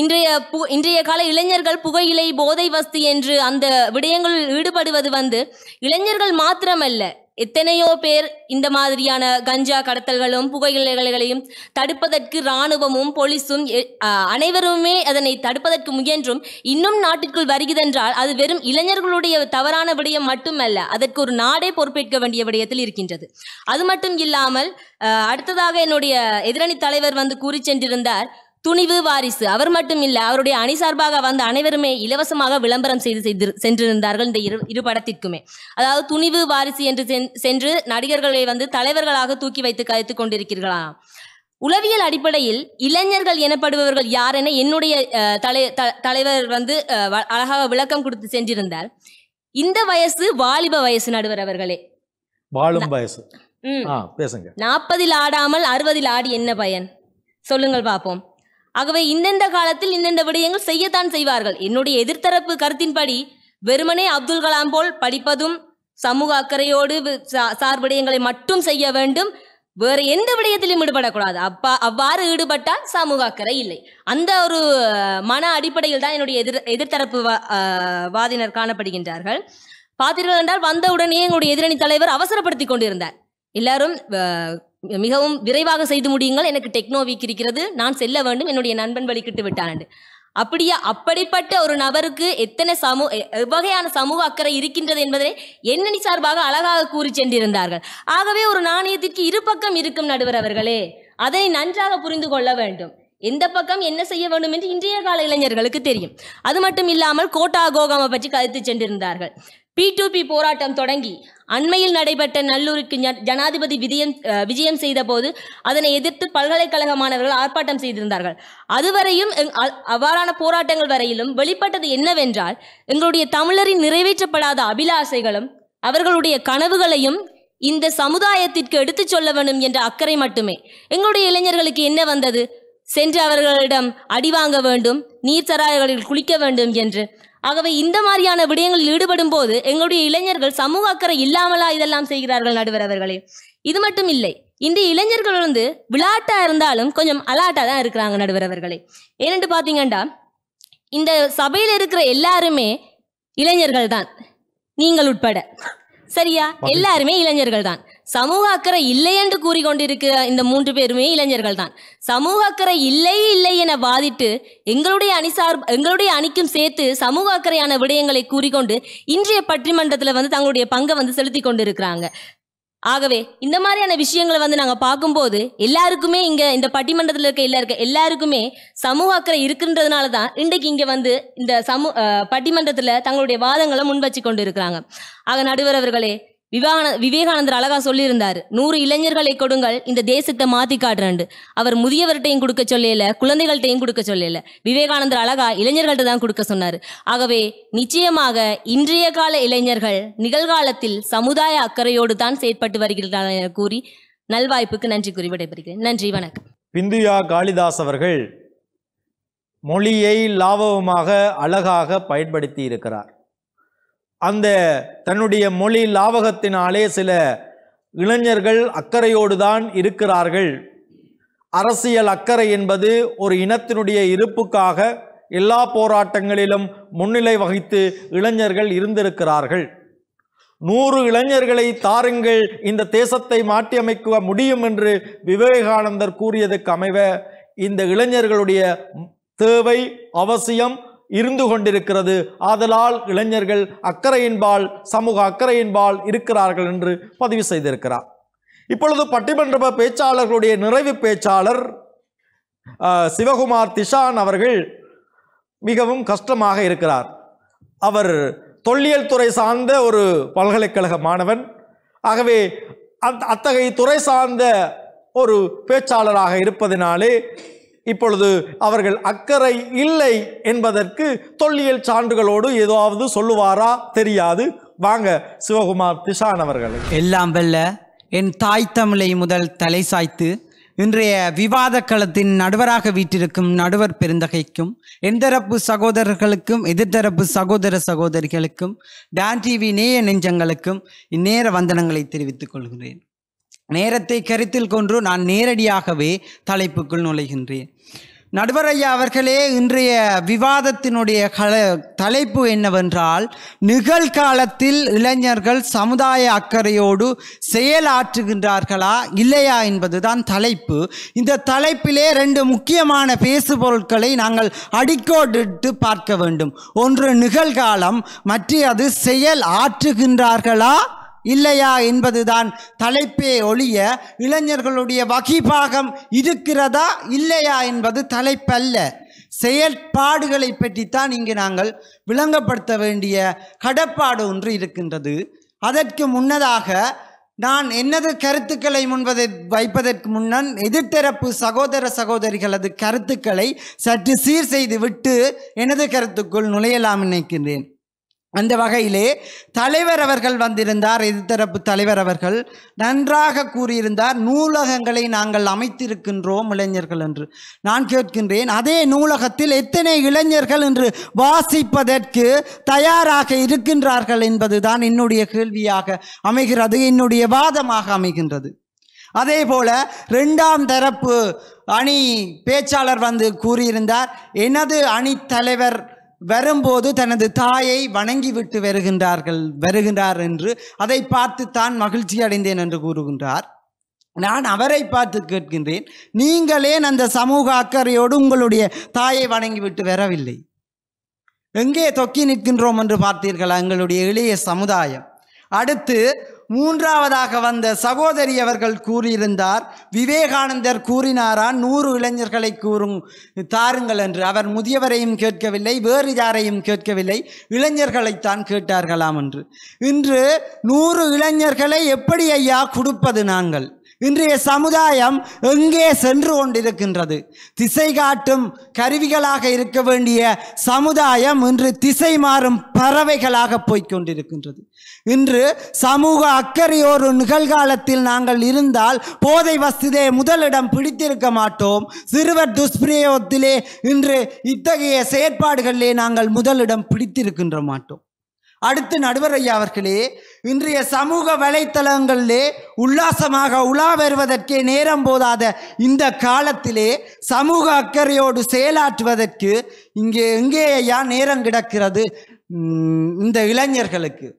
இன்றைய பு இன்றைய கால இளைஞர்கள் புகையிலை போதை வஸ்து என்று அந்த விடயங்களில் ஈடுபடுவது வந்து இளைஞர்கள் மாத்திரமல்ல எத்தனையோ பேர் இந்த மாதிரியான கஞ்சா கடத்தல்களும் புகையிலைகளையும் தடுப்பதற்கு இராணுவமும் போலீஸும் அனைவருமே அதனை தடுப்பதற்கு முயன்றும் இன்னும் நாட்டிற்குள் வருகிறதென்றால் அது வெறும் இளைஞர்களுடைய தவறான விடயம் மட்டுமல்ல அதற்கு ஒரு நாடே பொறுப்பேற்க வேண்டிய விடயத்தில் இருக்கின்றது அது மட்டும் இல்லாமல் அடுத்ததாக என்னுடைய எதிரணி தலைவர் வந்து கூறி சென்றிருந்தார் துணிவு வாரிசு அவர் மட்டும் இல்ல அவருடைய அணி சார்பாக வந்த அனைவருமே இலவசமாக விளம்பரம் செய்து செய்து சென்றிருந்தார்கள் இந்த இரு இரு படத்திற்குமே அதாவது துணிவு வாரிசு என்று சென்று நடிகர்களை வந்து தலைவர்களாக தூக்கி வைத்து கழித்து கொண்டிருக்கிறீர்களா உளவியல் அடிப்படையில் இளைஞர்கள் எனப்படுபவர்கள் யார் என என்னுடைய தலைவர் வந்து அழகாக விளக்கம் கொடுத்து சென்றிருந்தார் இந்த வயசு வாலிப வயசு நடுவர் அவர்களே வாழும் வயசு நாற்பதில் ஆடாமல் அறுபதில் ஆடி என்ன பயன் சொல்லுங்கள் பார்ப்போம் ஆகவே இந்தெந்த காலத்தில் இந்தெந்த விடயங்கள் செய்யத்தான் செய்வார்கள் என்னுடைய எதிர்த்தரப்பு கருத்தின்படி வெறுமனே அப்துல் கலாம் போல் படிப்பதும் சமூக அக்கறையோடு சார் மட்டும் செய்ய வேண்டும் வேற எந்த விடயத்திலும் ஈடுபடக்கூடாது அப்பா அவ்வாறு ஈடுபட்டால் சமூக அக்கறை இல்லை அந்த ஒரு மன அடிப்படையில் தான் என்னுடைய எதிர் எதிர்த்தரப்பு வாதினர் காணப்படுகின்றார்கள் பார்த்தீர்கள் என்றால் வந்தவுடனே எங்களுடைய எதிரணி தலைவர் அவசரப்படுத்தி கொண்டிருந்தார் எல்லாரும் மிகவும் விரைவாக செய்து முடியுங்கள் எனக்கு டெக்னோ வீக் இருக்கிறது நான் செல்ல வேண்டும் என்னுடைய நண்பன் வழிகிட்டு விட்டான் அப்படியே அப்படிப்பட்ட ஒரு நபருக்கு எத்தனை சமூ எவ்வகையான சமூக அக்கறை இருக்கின்றது என்பதை என்னணி சார்பாக அழகாக கூறி சென்றிருந்தார்கள் ஆகவே ஒரு நாணயத்திற்கு இரு பக்கம் இருக்கும் நடுவர் அவர்களே அதனை நன்றாக புரிந்து கொள்ள வேண்டும் எந்த பக்கம் என்ன செய்ய வேண்டும் என்று இன்றைய கால இளைஞர்களுக்கு தெரியும் அது மட்டும் இல்லாமல் கோட்டா கோகாமை பற்றி கருத்து சென்றிருந்தார்கள் பி டு பி போராட்டம் தொடங்கி அண்மையில் நடைபெற்ற நல்லூருக்கு ஜனாதிபதி விஜயம் விஜயம் செய்த போது அதனை எதிர்த்து பல்கலைக்கழக மாணவர்கள் ஆர்ப்பாட்டம் செய்திருந்தார்கள் அதுவரையும் அவ்வாறான போராட்டங்கள் வரையிலும் வெளிப்பட்டது என்னவென்றால் எங்களுடைய தமிழரின் நிறைவேற்றப்படாத அபிலாசைகளும் அவர்களுடைய கனவுகளையும் இந்த சமுதாயத்திற்கு எடுத்துச் சொல்ல வேண்டும் என்ற அக்கறை மட்டுமே எங்களுடைய இளைஞர்களுக்கு என்ன வந்தது சென்று அவர்களிடம் அடி வாங்க வேண்டும் நீர் சராயர்களில் குளிக்க வேண்டும் என்று ஆகவே இந்த மாதிரியான விடயங்களில் ஈடுபடும் போது எங்களுடைய இளைஞர்கள் சமூக அக்கறை இல்லாமலா இதெல்லாம் செய்கிறார்கள் நடுவர் அவர்களே இது மட்டும் இல்லை இந்த இளைஞர்கள் வந்து விளாட்டா இருந்தாலும் கொஞ்சம் அலாட்டா தான் இருக்கிறாங்க நடுவர் அவர்களே ஏனென்று பாத்தீங்கண்டா இந்த சபையில் இருக்கிற எல்லாருமே இளைஞர்கள் தான் நீங்கள் உட்பட சரியா எல்லாருமே இளைஞர்கள் தான் சமூக அக்கறை இல்லை என்று கூறிக்கொண்டிருக்கிற இந்த மூன்று பேருமே இளைஞர்கள் தான் சமூக அக்கறை இல்லை இல்லை என வாதிட்டு எங்களுடைய அணிசார் எங்களுடைய அணிக்கும் சேர்த்து சமூக அக்கறையான விடயங்களை கூறிக்கொண்டு இன்றைய பட்டிமன்றத்தில் வந்து தங்களுடைய பங்கை வந்து செலுத்தி கொண்டு இருக்கிறாங்க ஆகவே இந்த மாதிரியான விஷயங்களை வந்து நாங்கள் பார்க்கும்போது எல்லாருக்குமே இங்கே இந்த பட்டிமன்றத்தில் இருக்க எல்லா இருக்க எல்லாருக்குமே சமூக அக்கறை இருக்குன்றதுனால தான் இன்றைக்கு இங்கே வந்து இந்த சமூ பட்டிமன்றத்தில் தங்களுடைய வாதங்களை முன் வச்சு கொண்டு இருக்கிறாங்க ஆக நடுவர் அவர்களே விவேகான விவேகானந்தர் அழகா சொல்லியிருந்தார் நூறு இளைஞர்களை கொடுங்கள் இந்த தேசத்தை மாத்தி காட்டுறண்டு அவர் முதியவர்கிட்டையும் கொடுக்க சொல்லல குழந்தைகள்கிட்டையும் கொடுக்க சொல்லல விவேகானந்தர் அழகா இளைஞர்கள்ட்ட தான் கொடுக்க சொன்னார் ஆகவே நிச்சயமாக இன்றைய கால இளைஞர்கள் நிகழ்காலத்தில் சமுதாய அக்கறையோடு தான் செயற்பட்டு வருகிறார்கள் என கூறி நல்வாய்ப்புக்கு நன்றி கூறி விடைபெறுகிறேன் நன்றி வணக்கம் பிந்துயா காளிதாஸ் அவர்கள் மொழியை லாபவமாக அழகாக பயன்படுத்தி இருக்கிறார் அந்த தன்னுடைய மொழி லாவகத்தினாலே சில இளைஞர்கள் அக்கறையோடு தான் இருக்கிறார்கள் அரசியல் அக்கறை என்பது ஒரு இனத்தினுடைய இருப்புக்காக எல்லா போராட்டங்களிலும் முன்னிலை வகித்து இளைஞர்கள் இருந்திருக்கிறார்கள் நூறு இளைஞர்களை தாருங்கள் இந்த தேசத்தை மாற்றியமைக்க முடியும் என்று விவேகானந்தர் கூறியதுக்கு அமைவ இந்த இளைஞர்களுடைய தேவை அவசியம் இருந்து கொண்டிருக்கிறது ஆதலால் இளைஞர்கள் அக்கறையின்பால் சமூக அக்கறையின்பால் இருக்கிறார்கள் என்று பதிவு செய்திருக்கிறார் இப்பொழுது பட்டிமன்ற பேச்சாளர்களுடைய நிறைவு பேச்சாளர் சிவகுமார் திஷான் அவர்கள் மிகவும் கஷ்டமாக இருக்கிறார் அவர் தொல்லியல் துறை சார்ந்த ஒரு பல்கலைக்கழக மாணவன் ஆகவே அத்தகைய துறை சார்ந்த ஒரு பேச்சாளராக இருப்பதினாலே இப்பொழுது அவர்கள் அக்கறை இல்லை என்பதற்கு தொல்லியல் சான்றுகளோடு ஏதாவது சொல்லுவாரா தெரியாது வாங்க சிவகுமார் திசான் அவர்கள் எல்லாம் வெல்ல என் தாய் தமிழை முதல் தலை சாய்த்து இன்றைய விவாத களத்தின் நடுவராக வீட்டிருக்கும் நடுவர் பெருந்தகைக்கும் எந்தரப்பு சகோதரர்களுக்கும் எதிர்தரப்பு சகோதர சகோதரிகளுக்கும் டான் டிவி நேய நெஞ்சங்களுக்கும் இந்நேர வந்தனங்களை தெரிவித்துக் கொள்கிறேன் நேரத்தை கருத்தில் கொன்று நான் நேரடியாகவே தலைப்புக்குள் நுழைகின்றேன் நடுவர் ஐயா அவர்களே இன்றைய விவாதத்தினுடைய கல தலைப்பு என்னவென்றால் நிகழ்காலத்தில் இளைஞர்கள் சமுதாய அக்கறையோடு செயலாற்றுகின்றார்களா இல்லையா என்பதுதான் தலைப்பு இந்த தலைப்பிலே ரெண்டு முக்கியமான பேசுபொருட்களை நாங்கள் அடிக்கோடிட்டு பார்க்க வேண்டும் ஒன்று நிகழ்காலம் மற்ற அது செயல் ஆற்றுகின்றார்களா இல்லையா என்பதுதான் தலைப்பே ஒழிய இளைஞர்களுடைய வகிபாகம் இருக்கிறதா இல்லையா என்பது தலைப்பல்ல செயல்பாடுகளை பற்றித்தான் இங்கு நாங்கள் விளங்கப்படுத்த வேண்டிய கடப்பாடு ஒன்று இருக்கின்றது அதற்கு முன்னதாக நான் என்னது கருத்துக்களை முன்பதை வைப்பதற்கு முன்னன் எதிர்த்தரப்பு சகோதர சகோதரிகளது கருத்துக்களை சற்று சீர் செய்து விட்டு எனது கருத்துக்குள் நுழையலாம் நினைக்கின்றேன் அந்த வகையிலே தலைவர் அவர்கள் வந்திருந்தார் எதிர்த்தரப்பு தலைவர் அவர்கள் நன்றாக கூறியிருந்தார் நூலகங்களை நாங்கள் அமைத்திருக்கின்றோம் இளைஞர்கள் என்று நான் கேட்கின்றேன் அதே நூலகத்தில் எத்தனை இளைஞர்கள் என்று வாசிப்பதற்கு தயாராக இருக்கின்றார்கள் என்பதுதான் என்னுடைய கேள்வியாக அமைகிறது என்னுடைய வாதமாக அமைகின்றது அதே போல ரெண்டாம் தரப்பு அணி பேச்சாளர் வந்து கூறியிருந்தார் எனது அணி தலைவர் வரும்போது தனது தாயை வணங்கிவிட்டு வருகின்றார்கள் வருகின்றார் என்று அதை பார்த்து தான் மகிழ்ச்சி அடைந்தேன் என்று கூறுகின்றார் நான் அவரை பார்த்து கேட்கின்றேன் நீங்களே அந்த சமூக அக்கறையோடு உங்களுடைய தாயை வணங்கிவிட்டு வரவில்லை எங்கே தொக்கி நிற்கின்றோம் என்று பார்த்தீர்களா எங்களுடைய இளைய சமுதாயம் அடுத்து மூன்றாவதாக வந்த சகோதரி அவர்கள் கூறியிருந்தார் விவேகானந்தர் கூறினாரா நூறு இளைஞர்களை கூறும் தாருங்கள் என்று அவர் முதியவரையும் கேட்கவில்லை வேறு யாரையும் கேட்கவில்லை இளைஞர்களைத்தான் கேட்டார்களாம் என்று இன்று நூறு இளைஞர்களை எப்படி ஐயா கொடுப்பது நாங்கள் இன்றைய சமுதாயம் எங்கே சென்று கொண்டிருக்கின்றது திசை காட்டும் கருவிகளாக இருக்க வேண்டிய சமுதாயம் இன்று திசை மாறும் பறவைகளாக போய்க் கொண்டிருக்கின்றது இன்று சமூக அக்கறையோரு நிகழ்காலத்தில் நாங்கள் இருந்தால் போதை வசதியை முதலிடம் பிடித்திருக்க மாட்டோம் சிறுவர் துஷ்பிரயோகத்திலே இன்று இத்தகைய செயற்பாடுகளிலே நாங்கள் முதலிடம் பிடித்திருக்கின்ற மாட்டோம் அடுத்து நடுவர் ஐயா அவர்களே இன்றைய சமூக வலைத்தளங்களிலே உல்லாசமாக உலா வருவதற்கே நேரம் போதாத இந்த காலத்திலே சமூக அக்கறையோடு செயலாற்றுவதற்கு இங்கே எங்கே ஐயா நேரம் கிடக்கிறது இந்த இளைஞர்களுக்கு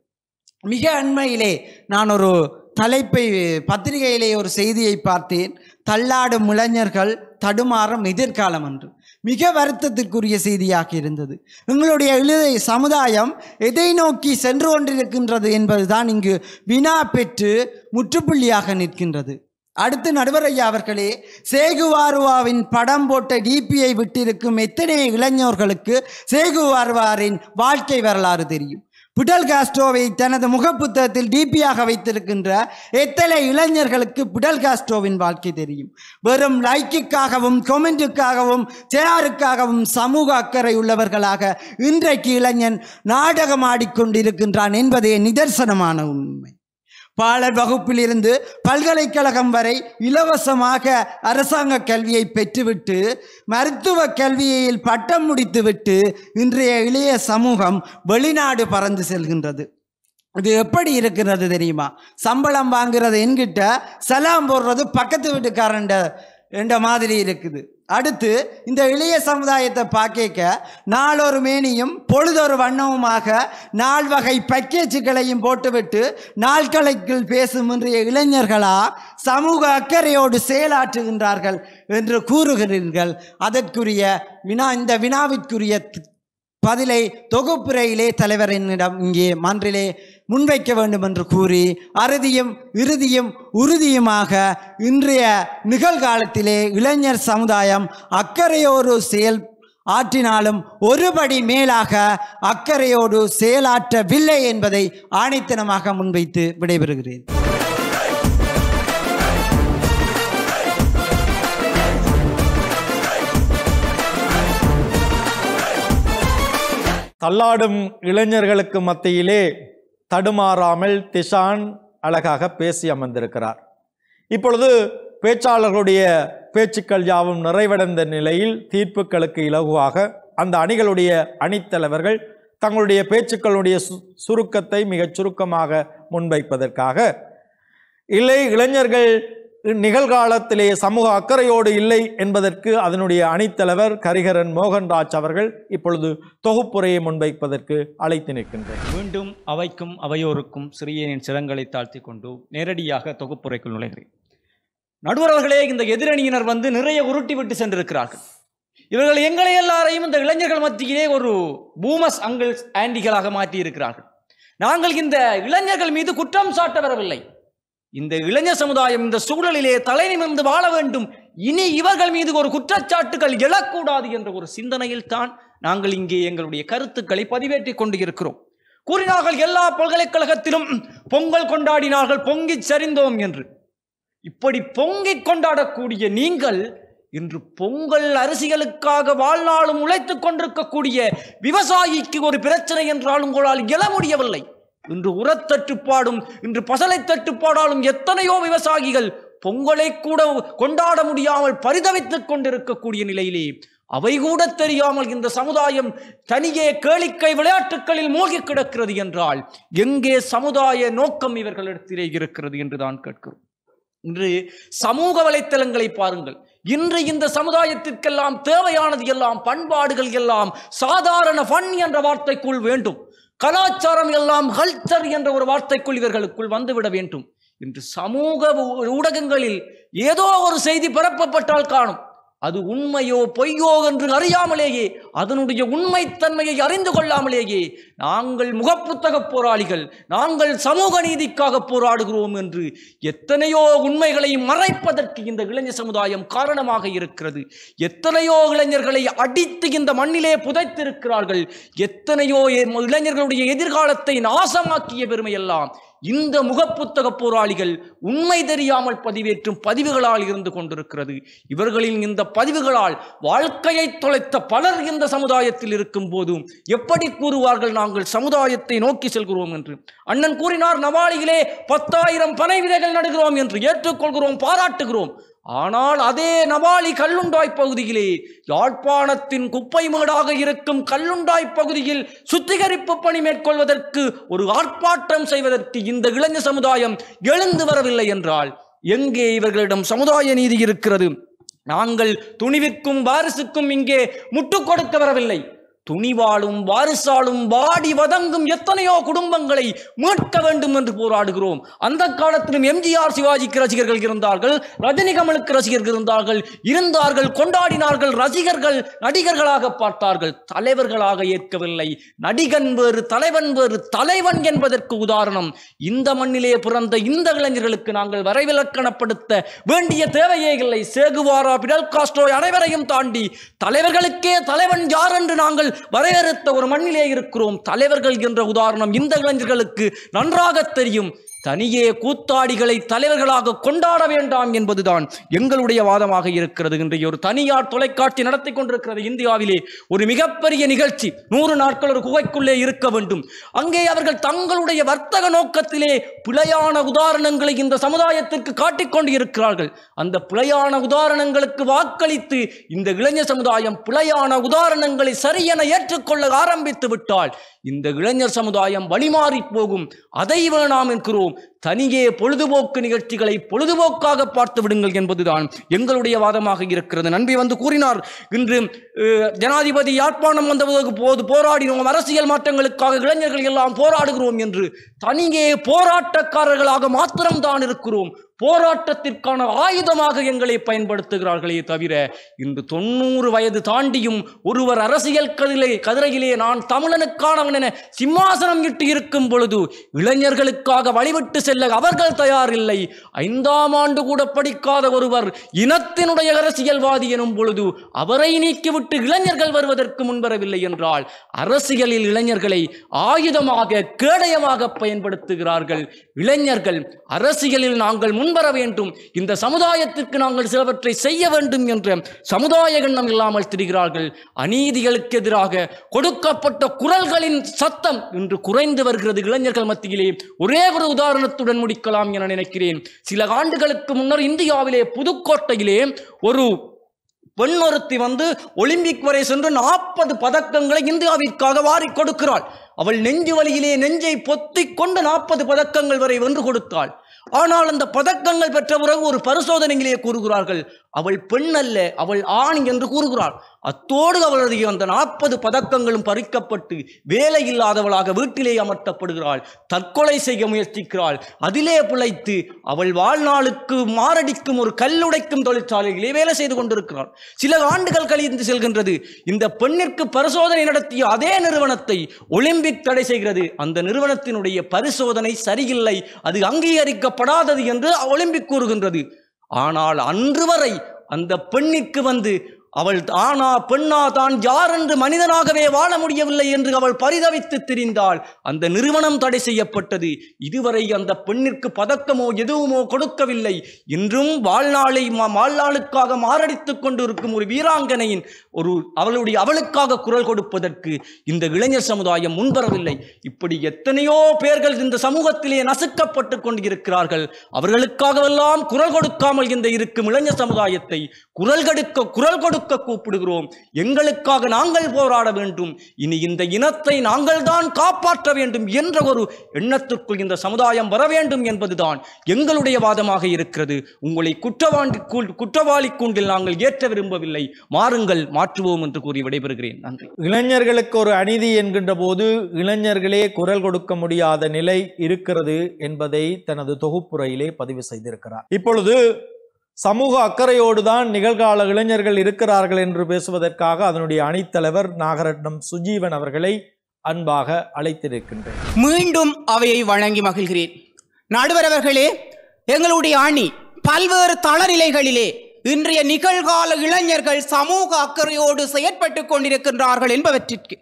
மிக அண்மையிலே நான் ஒரு தலைப்பை பத்திரிகையிலே ஒரு செய்தியை பார்த்தேன் தள்ளாடும் இளைஞர்கள் தடுமாறும் எதிர்காலம் என்று மிக வருத்தத்திற்குரிய செய்தியாக இருந்தது எங்களுடைய இளைய சமுதாயம் எதை நோக்கி சென்று கொண்டிருக்கின்றது என்பதுதான் இங்கு வினா பெற்று முற்றுப்புள்ளியாக நிற்கின்றது அடுத்து நடுவரையா அவர்களே சேகுவாருவாவின் படம் போட்ட டிபியை விட்டிருக்கும் எத்தனை இளைஞர்களுக்கு சேகுவாருவாரின் வாழ்க்கை வரலாறு தெரியும் பிடல் காஸ்ட்ரோவை தனது முகப்புத்தகத்தில் டிபியாக வைத்திருக்கின்ற எத்தனை இளைஞர்களுக்கு பிடல் காஸ்ட்ரோவின் வாழ்க்கை தெரியும் வெறும் லைக்குக்காகவும் கொமெண்ட்டுக்காகவும் சேருக்காகவும் சமூக அக்கறை உள்ளவர்களாக இன்றைக்கு இளைஞன் நாடகம் ஆடிக்கொண்டிருக்கின்றான் என்பதே நிதர்சனமான உண்மை பாலர் வகுப்பிலிருந்து பல்கலைக்கழகம் வரை இலவசமாக அரசாங்க கல்வியை பெற்றுவிட்டு மருத்துவ கல்வியில் பட்டம் முடித்துவிட்டு இன்றைய இளைய சமூகம் வெளிநாடு பறந்து செல்கின்றது இது எப்படி இருக்கிறது தெரியுமா சம்பளம் வாங்குறது என்கிட்ட சலாம் போடுறது பக்கத்து வீட்டுக்காரன் என்ற மாதிரி இருக்குது அடுத்து இந்த இளைய சமுதாயத்தை பார்க்க நாளொரு மேனியும் பொழுதொரு வண்ணமுமாக வகை பக்கேஜுகளையும் போட்டுவிட்டு நாட்களுக்குள் பேசும் இன்றைய இளைஞர்களா சமூக அக்கறையோடு செயலாற்றுகின்றார்கள் என்று கூறுகிறீர்கள் அதற்குரிய வினா இந்த வினாவிற்குரிய பதிலை தொகுப்புரையிலே தலைவரனிடம் இங்கே மன்றிலே முன்வைக்க வேண்டும் என்று கூறி அறுதியும் இறுதியும் உறுதியுமாக இன்றைய நிகழ்காலத்திலே இளைஞர் சமுதாயம் அக்கறையோடு செயல் ஆற்றினாலும் ஒருபடி மேலாக அக்கறையோடு செயலாற்றவில்லை என்பதை ஆணித்தனமாக முன்வைத்து விடைபெறுகிறேன் தள்ளாடும் இளைஞர்களுக்கு மத்தியிலே தடுமாறாமல் திஷான் அழகாக பேசி அமர்ந்திருக்கிறார் இப்பொழுது பேச்சாளர்களுடைய பேச்சுக்கள் யாவும் நிறைவடைந்த நிலையில் தீர்ப்புகளுக்கு இலகுவாக அந்த அணிகளுடைய அணித்தலைவர்கள் தங்களுடைய பேச்சுக்களுடைய சுருக்கத்தை மிகச் சுருக்கமாக முன்வைப்பதற்காக இல்லை இளைஞர்கள் நிகழ்காலத்திலே சமூக அக்கறையோடு இல்லை என்பதற்கு அதனுடைய அணித்தலைவர் கரிகரன் மோகன்ராஜ் அவர்கள் இப்பொழுது தொகுப்புரையை முன்வைப்பதற்கு அழைத்து நிற்கின்றனர் மீண்டும் அவைக்கும் அவையோருக்கும் சிறியனின் சிறங்களை தாழ்த்தி கொண்டு நேரடியாக தொகுப்புரைக்குள் நுழைகிறேன் நடுவர்களே இந்த எதிரணியினர் வந்து நிறைய உருட்டி விட்டு சென்றிருக்கிறார்கள் இவர்கள் எங்களை எல்லாரையும் இந்த இளைஞர்கள் மத்தியிலே ஒரு பூமஸ் அங்கிள்ஸ் ஆண்டிகளாக மாற்றி இருக்கிறார்கள் நாங்கள் இந்த இளைஞர்கள் மீது குற்றம் சாட்ட வரவில்லை இந்த இளைஞர் சமுதாயம் இந்த சூழலிலே தலை நிமிர்ந்து வாழ வேண்டும் இனி இவர்கள் மீது ஒரு குற்றச்சாட்டுகள் எழக்கூடாது என்ற ஒரு சிந்தனையில் தான் நாங்கள் இங்கே எங்களுடைய கருத்துக்களை பதிவேற்றிக் கொண்டு இருக்கிறோம் கூறினார்கள் எல்லா பல்கலைக்கழகத்திலும் பொங்கல் கொண்டாடினார்கள் பொங்கி சரிந்தோம் என்று இப்படி பொங்கி கொண்டாடக்கூடிய நீங்கள் இன்று பொங்கல் அரசியலுக்காக வாழ்நாளும் உழைத்துக் கொண்டிருக்கக்கூடிய விவசாயிக்கு ஒரு பிரச்சனை என்றால் உங்களால் எழ முடியவில்லை இன்று உரத்தட்டுப்பாடும் இன்று பசலை தட்டுப்பாடாலும் எத்தனையோ விவசாயிகள் பொங்கலை கூட கொண்டாட முடியாமல் பரிதவித்துக் கொண்டிருக்கக்கூடிய நிலையிலே அவை கூட தெரியாமல் இந்த சமுதாயம் தனியே கேளிக்கை விளையாட்டுகளில் மூழ்கி கிடக்கிறது என்றால் எங்கே சமுதாய நோக்கம் இவர்களிடத்திலே இருக்கிறது என்று தான் கேட்கிறோம் இன்று சமூக வலைத்தளங்களை பாருங்கள் இன்று இந்த சமுதாயத்திற்கெல்லாம் தேவையானது எல்லாம் பண்பாடுகள் எல்லாம் சாதாரண ஃபன் என்ற வார்த்தைக்குள் வேண்டும் கலாச்சாரம் எல்லாம் கல்ச்சர் என்ற ஒரு வார்த்தைக்குள் இவர்களுக்குள் வந்துவிட வேண்டும் இன்று சமூக ஊடகங்களில் ஏதோ ஒரு செய்தி பரப்பப்பட்டால் காணும் அது உண்மையோ பொய்யோ என்று அறியாமலேயே அதனுடைய உண்மைத்தன்மையை அறிந்து கொள்ளாமலேயே நாங்கள் முகப்புத்தக போராளிகள் நாங்கள் சமூக நீதிக்காக போராடுகிறோம் என்று எத்தனையோ உண்மைகளை மறைப்பதற்கு இந்த இளைஞர் சமுதாயம் காரணமாக இருக்கிறது எத்தனையோ இளைஞர்களை அடித்து இந்த மண்ணிலே புதைத்திருக்கிறார்கள் எத்தனையோ இளைஞர்களுடைய எதிர்காலத்தை நாசமாக்கிய பெருமையெல்லாம் இந்த முகப்புத்தக போராளிகள் உண்மை தெரியாமல் பதிவேற்றும் பதிவுகளால் இருந்து கொண்டிருக்கிறது இவர்களின் இந்த பதிவுகளால் வாழ்க்கையை தொலைத்த பலர் இந்த சமுதாயத்தில் இருக்கும் போதும் எப்படி கூறுவார்கள் நாங்கள் சமுதாயத்தை நோக்கி செல்கிறோம் என்று அண்ணன் கூறினார் நவாலியிலே பத்தாயிரம் பனை விதைகள் நடுகிறோம் என்று ஏற்றுக்கொள்கிறோம் பாராட்டுகிறோம் ஆனால் அதே நபாலி கல்லுண்டாய் பகுதியிலே யாழ்ப்பாணத்தின் குப்பை மேடாக இருக்கும் கல்லுண்டாய் பகுதியில் சுத்திகரிப்பு பணி மேற்கொள்வதற்கு ஒரு ஆர்ப்பாட்டம் செய்வதற்கு இந்த இளைஞ சமுதாயம் எழுந்து வரவில்லை என்றால் எங்கே இவர்களிடம் சமுதாய நீதி இருக்கிறது நாங்கள் துணிவிற்கும் வாரிசுக்கும் இங்கே முட்டுக் கொடுக்க வரவில்லை துணிவாலும் வாரிசாலும் வாடி வதங்கும் எத்தனையோ குடும்பங்களை மீட்க வேண்டும் என்று போராடுகிறோம் அந்த காலத்திலும் எம்ஜிஆர் சிவாஜிக்கு ரசிகர்கள் இருந்தார்கள் ரஜினிகமலுக்கு ரசிகர்கள் இருந்தார்கள் இருந்தார்கள் கொண்டாடினார்கள் ரசிகர்கள் நடிகர்களாக பார்த்தார்கள் தலைவர்களாக ஏற்கவில்லை நடிகன் வேறு தலைவன் வேறு தலைவன் என்பதற்கு உதாரணம் இந்த மண்ணிலே பிறந்த இந்த இளைஞர்களுக்கு நாங்கள் வரைவிலக்கணப்படுத்த வேண்டிய தேவையே இல்லை சேகுவாரா பிடல் காஸ்ட்ரோ அனைவரையும் தாண்டி தலைவர்களுக்கே தலைவன் யார் என்று நாங்கள் வரையறுத்த ஒரு மண்ணிலே இருக்கிறோம் தலைவர்கள் என்ற உதாரணம் இந்த இளைஞர்களுக்கு நன்றாக தெரியும் தனியே கூத்தாடிகளை தலைவர்களாக கொண்டாட வேண்டாம் என்பதுதான் எங்களுடைய வாதமாக இருக்கிறது இன்றைய ஒரு தனியார் தொலைக்காட்சி நடத்தி கொண்டிருக்கிறது இந்தியாவிலே ஒரு மிகப்பெரிய நிகழ்ச்சி நூறு நாட்கள் ஒரு குகைக்குள்ளே இருக்க வேண்டும் அங்கே அவர்கள் தங்களுடைய வர்த்தக நோக்கத்திலே பிழையான உதாரணங்களை இந்த சமுதாயத்திற்கு காட்டிக்கொண்டு இருக்கிறார்கள் அந்த பிழையான உதாரணங்களுக்கு வாக்களித்து இந்த இளைஞர் சமுதாயம் பிழையான உதாரணங்களை சரியென ஏற்றுக்கொள்ள ஆரம்பித்து விட்டால் இந்த இளைஞர் சமுதாயம் வழிமாறி போகும் அதை வேணாம் என்கிறோம் தனியே பொழுதுபோக்கு நிகழ்ச்சிகளை பொழுதுபோக்காக பார்த்து விடுங்கள் என்பதுதான் எங்களுடைய வாதமாக இருக்கிறது நன்பி வந்து கூறினார் இன்று ஜனாதிபதி யாழ்ப்பாணம் வந்தபோது போது போராடினோம் அரசியல் மாற்றங்களுக்காக இளைஞர்கள் எல்லாம் போராடுகிறோம் என்று தனியே போராட்டக்காரர்களாக மாத்திரம்தான் இருக்கிறோம் போராட்டத்திற்கான ஆயுதமாக எங்களை பயன்படுத்துகிறார்களே தவிர இன்று தொண்ணூறு வயது தாண்டியும் ஒருவர் அரசியல் கதிரை கதிரையிலே நான் தமிழனுக்கானவன் என சிம்மாசனம் இட்டு இருக்கும் பொழுது இளைஞர்களுக்காக வழிவிட்டு செல்ல அவர்கள் இல்லை ஐந்தாம் ஆண்டு கூட படிக்காத ஒருவர் இனத்தினுடைய அரசியல்வாதி எனும் பொழுது அவரை நீக்கிவிட்டு இளைஞர்கள் வருவதற்கு முன்வரவில்லை என்றால் அரசியலில் இளைஞர்களை ஆயுதமாக கேடயமாக பயன்படுத்துகிறார்கள் இளைஞர்கள் அரசியலில் நாங்கள் முன்வர வேண்டும் இந்த சமுதாயத்திற்கு நாங்கள் சிலவற்றை செய்ய வேண்டும் என்ற சமுதாய எண்ணம் இல்லாமல் திரிகிறார்கள் அநீதிகளுக்கு எதிராக கொடுக்கப்பட்ட குரல்களின் சத்தம் இன்று குறைந்து வருகிறது இளைஞர்கள் மத்தியிலே ஒரே ஒரு உதாரணத்தை கௌரவத்துடன் முடிக்கலாம் என நினைக்கிறேன் சில ஆண்டுகளுக்கு முன்னர் இந்தியாவிலே புதுக்கோட்டையிலே ஒரு பெண் ஒருத்தி வந்து ஒலிம்பிக் வரை சென்று நாற்பது பதக்கங்களை இந்தியாவிற்காக வாரி கொடுக்கிறாள் அவள் நெஞ்சு வழியிலே நெஞ்சை பொத்திக் கொண்டு நாற்பது பதக்கங்கள் வரை வென்று கொடுத்தாள் ஆனால் அந்த பதக்கங்கள் பெற்ற பிறகு ஒரு பரிசோதனையிலே கூறுகிறார்கள் அவள் பெண் அல்ல அவள் ஆண் என்று கூறுகிறாள் அத்தோடு அவளது அந்த நாற்பது பதக்கங்களும் பறிக்கப்பட்டு வேலை இல்லாதவளாக வீட்டிலே அமர்த்தப்படுகிறாள் தற்கொலை செய்ய முயற்சிக்கிறாள் அதிலே பிழைத்து அவள் வாழ்நாளுக்கு மாரடிக்கும் ஒரு கல்லுடைக்கும் தொழிற்சாலைகளே வேலை செய்து கொண்டிருக்கிறாள் சில ஆண்டுகள் கழிந்து செல்கின்றது இந்த பெண்ணிற்கு பரிசோதனை நடத்திய அதே நிறுவனத்தை ஒலிம்பிக் தடை செய்கிறது அந்த நிறுவனத்தினுடைய பரிசோதனை சரியில்லை அது அங்கீகரிக்கப்படாதது என்று ஒலிம்பிக் கூறுகின்றது ஆனால் அன்று வரை அந்த பெண்ணிற்கு வந்து அவள் ஆனா பெண்ணா தான் யார் என்று மனிதனாகவே வாழ முடியவில்லை என்று அவள் பரிதவித்து திரிந்தாள் அந்த நிறுவனம் தடை செய்யப்பட்டது இதுவரை அந்த பெண்ணிற்கு பதக்கமோ எதுவுமோ கொடுக்கவில்லை இன்றும் வாழ்நாளை வாழ்நாளுக்காக மாரடித்து கொண்டிருக்கும் ஒரு வீராங்கனையின் ஒரு அவளுடைய அவளுக்காக குரல் கொடுப்பதற்கு இந்த இளைஞர் சமுதாயம் முன்வரவில்லை இப்படி எத்தனையோ பேர்கள் இந்த சமூகத்திலே நசுக்கப்பட்டு கொண்டிருக்கிறார்கள் அவர்களுக்காகவெல்லாம் குரல் கொடுக்காமல் இந்த இருக்கும் இளைஞர் சமுதாயத்தை குரல் கடுக்க குரல் கொடுக்க ஒத்துழைக்க கூப்பிடுகிறோம் எங்களுக்காக நாங்கள் போராட வேண்டும் இனி இந்த இனத்தை நாங்கள் தான் காப்பாற்ற வேண்டும் என்ற ஒரு எண்ணத்திற்குள் இந்த சமுதாயம் வர வேண்டும் என்பதுதான் எங்களுடைய வாதமாக இருக்கிறது உங்களை குற்றவாண்டி குற்றவாளி கூண்டில் நாங்கள் ஏற்ற விரும்பவில்லை மாறுங்கள் மாற்றுவோம் என்று கூறி விடைபெறுகிறேன் நன்றி இளைஞர்களுக்கு ஒரு அநீதி என்கின்ற போது இளைஞர்களே குரல் கொடுக்க முடியாத நிலை இருக்கிறது என்பதை தனது தொகுப்புரையிலே பதிவு செய்திருக்கிறார் இப்பொழுது சமூக அக்கறையோடு தான் நிகழ்கால இளைஞர்கள் இருக்கிறார்கள் என்று பேசுவதற்காக அதனுடைய அணித்தலைவர் நாகரட்னம் சுஜீவன் அவர்களை அன்பாக அழைத்திருக்கின்றேன் மீண்டும் அவையை வழங்கி மகிழ்கிறேன் நடுவரவர்களே எங்களுடைய அணி பல்வேறு தளநிலைகளிலே இன்றைய நிகழ்கால இளைஞர்கள் சமூக அக்கறையோடு செயற்பட்டு கொண்டிருக்கின்றார்கள் என்பவற்றிற்கு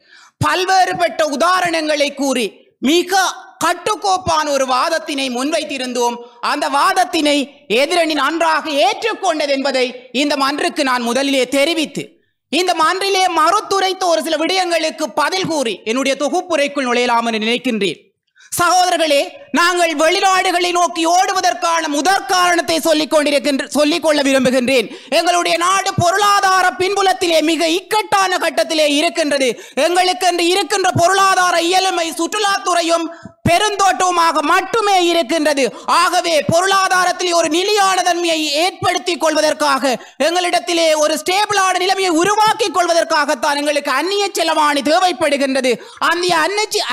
பல்வேறுபட்ட உதாரணங்களை கூறி மிக கட்டுக்கோப்பான ஒரு வாதத்தினை முன்வைத்திருந்தோம் அந்த வாதத்தினை எதிரணி நன்றாக ஏற்றுக்கொண்டது என்பதை இந்த மன்றுக்கு நான் முதலிலே தெரிவித்து இந்த மன்றிலே மறுத்துரைத்த ஒரு சில விடயங்களுக்கு பதில் கூறி என்னுடைய தொகுப்புரைக்குள் நுழையலாம் என்று நினைக்கின்றேன் சகோதரர்களே நாங்கள் வெளிநாடுகளை நோக்கி ஓடுவதற்கான முதற் காரணத்தை சொல்லிக் கொண்டிருக்கின்ற சொல்லிக்கொள்ள விரும்புகின்றேன் எங்களுடைய நாடு பொருளாதார பின்புலத்திலே மிக இக்கட்டான கட்டத்திலே இருக்கின்றது எங்களுக்கு என்று இருக்கின்ற பொருளாதார இயலுமை சுற்றுலாத்துறையும் பெருந்தோட்டமாக மட்டுமே இருக்கின்றது ஆகவே பொருளாதாரத்தில் ஒரு நிலையான தன்மையை ஏற்படுத்திக் கொள்வதற்காக எங்களிடத்திலே ஒரு ஸ்டேபிளான நிலைமையை உருவாக்கி கொள்வதற்காகத்தான் எங்களுக்கு அந்நிய செலவாணி தேவைப்படுகின்றது அந்த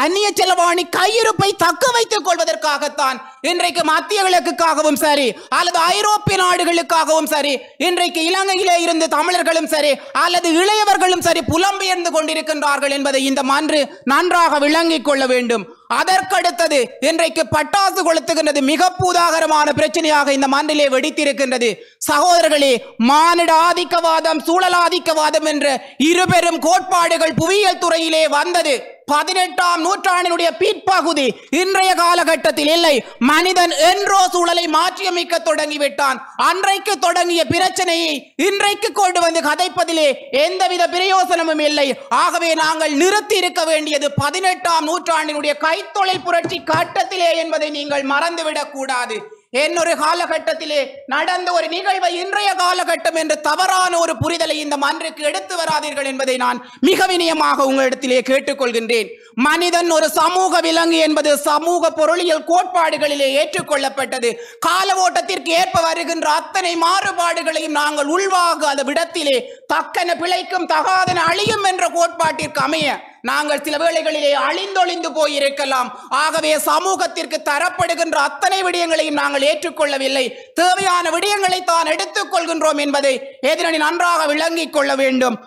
அந்நிய செலவாணி கையிருப்பை தக்க வைத்துக் கொள்வதற்கு என்பதற்காகத்தான் இன்றைக்கு மத்திய கிழக்குக்காகவும் சரி அல்லது ஐரோப்பிய நாடுகளுக்காகவும் சரி இன்றைக்கு இலங்கையிலே இருந்து தமிழர்களும் சரி அல்லது இளையவர்களும் சரி புலம்பெயர்ந்து கொண்டிருக்கின்றார்கள் என்பதை இந்த நன்றாக விளங்கிக் கொள்ள வேண்டும் அதற்கடுத்தது இன்றைக்கு பட்டாசு கொளுத்துகின்றது மிக பூதாகரமான பிரச்சனையாக இந்த மண்ணிலே வெடித்திருக்கின்றது சகோதரர்களே மானிட ஆதிக்கவாதம் சூழலாதிக்கவாதம் என்ற இருபெரும் கோட்பாடுகள் புவியியல் துறையிலே வந்தது பதினெட்டாம் நூற்றாண்டினுடைய பிற்பகுதி இன்றைய காலகட்டத்தில் இல்லை மனிதன் என்றோ சூழலை மாற்றியமைக்க தொடங்கிவிட்டான் அன்றைக்கு தொடங்கிய பிரச்சனையை இன்றைக்கு கொண்டு வந்து கதைப்பதிலே எந்தவித பிரயோசனமும் இல்லை ஆகவே நாங்கள் நிறுத்தி இருக்க வேண்டியது பதினெட்டாம் நூற்றாண்டினுடைய கைத்தொழில் புரட்சி கட்டத்திலே என்பதை நீங்கள் மறந்துவிடக் கூடாது என்னொரு காலகட்டத்திலே நடந்த ஒரு நிகழ்வை இன்றைய காலகட்டம் என்று தவறான ஒரு புரிதலை இந்த மன்றுக்கு எடுத்து வராதீர்கள் என்பதை நான் மிக வினயமாக உங்களிடத்திலே கேட்டுக்கொள்கின்றேன் மனிதன் ஒரு சமூக விலங்கு என்பது சமூக பொருளியல் கோட்பாடுகளிலே ஏற்றுக்கொள்ளப்பட்டது கால ஓட்டத்திற்கு ஏற்ப வருகின்ற அத்தனை மாறுபாடுகளையும் நாங்கள் உள்வாகாத விடத்திலே தக்கன பிழைக்கும் தகாதன அழியும் என்ற கோட்பாட்டிற்கு அமைய நாங்கள் சில வேளைகளிலே அழிந்தொழிந்து போயிருக்கலாம் ஆகவே சமூகத்திற்கு தரப்படுகின்ற அத்தனை விடயங்களையும் நாங்கள் ஏற்றுக்கொள்ளவில்லை தேவையான விடயங்களை தான் எடுத்துக்கொள்கின்றோம் என்பதை எதிரணி நன்றாக விளங்கிக் கொள்ள வேண்டும்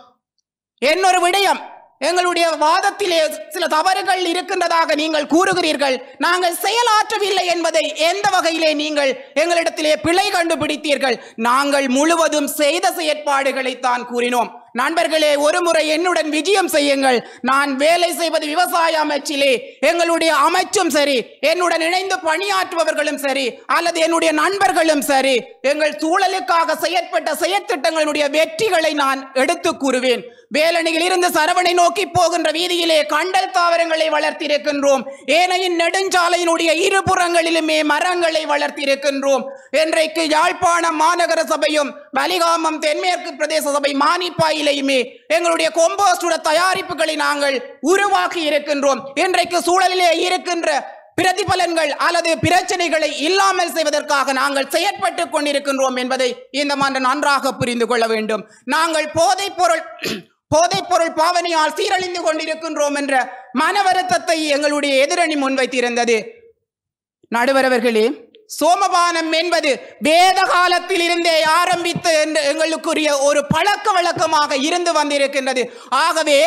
என்னொரு விடயம் எங்களுடைய வாதத்திலே சில தவறுகள் இருக்கின்றதாக நீங்கள் கூறுகிறீர்கள் நாங்கள் செயலாற்றவில்லை என்பதை எந்த வகையிலே நீங்கள் எங்களிடத்திலே பிழை கண்டுபிடித்தீர்கள் நாங்கள் முழுவதும் செய்த செயற்பாடுகளைத்தான் கூறினோம் நண்பர்களே ஒரு முறை என்னுடன் விஜயம் செய்யுங்கள் நான் வேலை செய்வது விவசாய அமைச்சிலே எங்களுடைய அமைச்சும் சரி என்னுடன் இணைந்து பணியாற்றுபவர்களும் சரி அல்லது என்னுடைய நண்பர்களும் சரி எங்கள் சூழலுக்காக செயற்பட்ட செயற்திட்டங்களுடைய வெற்றிகளை நான் எடுத்து கூறுவேன் வேலனையில் இருந்து சரவணை நோக்கி போகின்ற வீதியிலே கண்டல் தாவரங்களை வளர்த்திருக்கின்றோம் ஏனையின் நெடுஞ்சாலையினுடைய இருபுறங்களிலுமே மரங்களை வளர்த்திருக்கின்றோம் இன்றைக்கு யாழ்ப்பாணம் மாநகர சபையும் வலிகாமம் தென்மேற்கு பிரதேச சபை மானிப்பாயிலையுமே எங்களுடைய கொம்போஸ்டோட தயாரிப்புகளை நாங்கள் உருவாக்கி இருக்கின்றோம் இன்றைக்கு சூழலிலே இருக்கின்ற பிரதிபலன்கள் அல்லது பிரச்சனைகளை இல்லாமல் செய்வதற்காக நாங்கள் செயற்பட்டு கொண்டிருக்கின்றோம் என்பதை இந்த மாதிரி நன்றாக புரிந்து கொள்ள வேண்டும் நாங்கள் போதைப் பொருள் போதைப்பொருள் பாவனையால் சீரழிந்து கொண்டிருக்கின்றோம் என்ற மன வருத்தத்தை எங்களுடைய எதிரணி முன்வைத்திருந்தது நடுவரவர்களே சோமபானம் என்பது வேத காலத்தில் இருந்தே ஆரம்பித்து என்று எங்களுக்குரிய ஒரு பழக்க வழக்கமாக இருந்து வந்திருக்கின்றது ஆகவே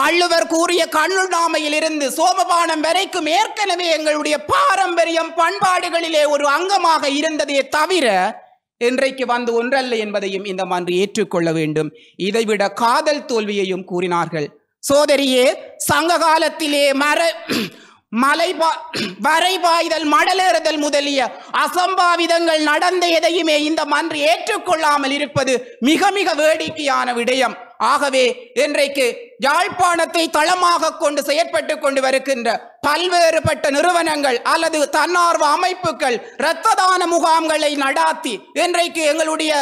வள்ளுவர் கூறிய கண்ணுடாமையில் இருந்து சோமபானம் வரைக்கும் ஏற்கனவே எங்களுடைய பாரம்பரியம் பண்பாடுகளிலே ஒரு அங்கமாக இருந்ததே தவிர இன்றைக்கு வந்து ஒன்றல்ல என்பதையும் இந்த மன்று ஏற்றுக்கொள்ள வேண்டும் இதைவிட காதல் தோல்வியையும் கூறினார்கள் சோதரியே சங்க காலத்திலே மர மலை வரைபாய்தல் மடலேறுதல் முதலிய அசம்பாவிதங்கள் நடந்த எதையுமே இந்த மன்று ஏற்றுக்கொள்ளாமல் இருப்பது மிக மிக வேடிக்கையான விடயம் ஆகவே இன்றைக்கு யாழ்ப்பாணத்தை தளமாக கொண்டு செயற்பட்டு கொண்டு வருகின்ற பல்வேறுபட்ட நிறுவனங்கள் அல்லது தன்னார்வ அமைப்புகள் இரத்த தான முகாம்களை நடாத்தி இன்றைக்கு எங்களுடைய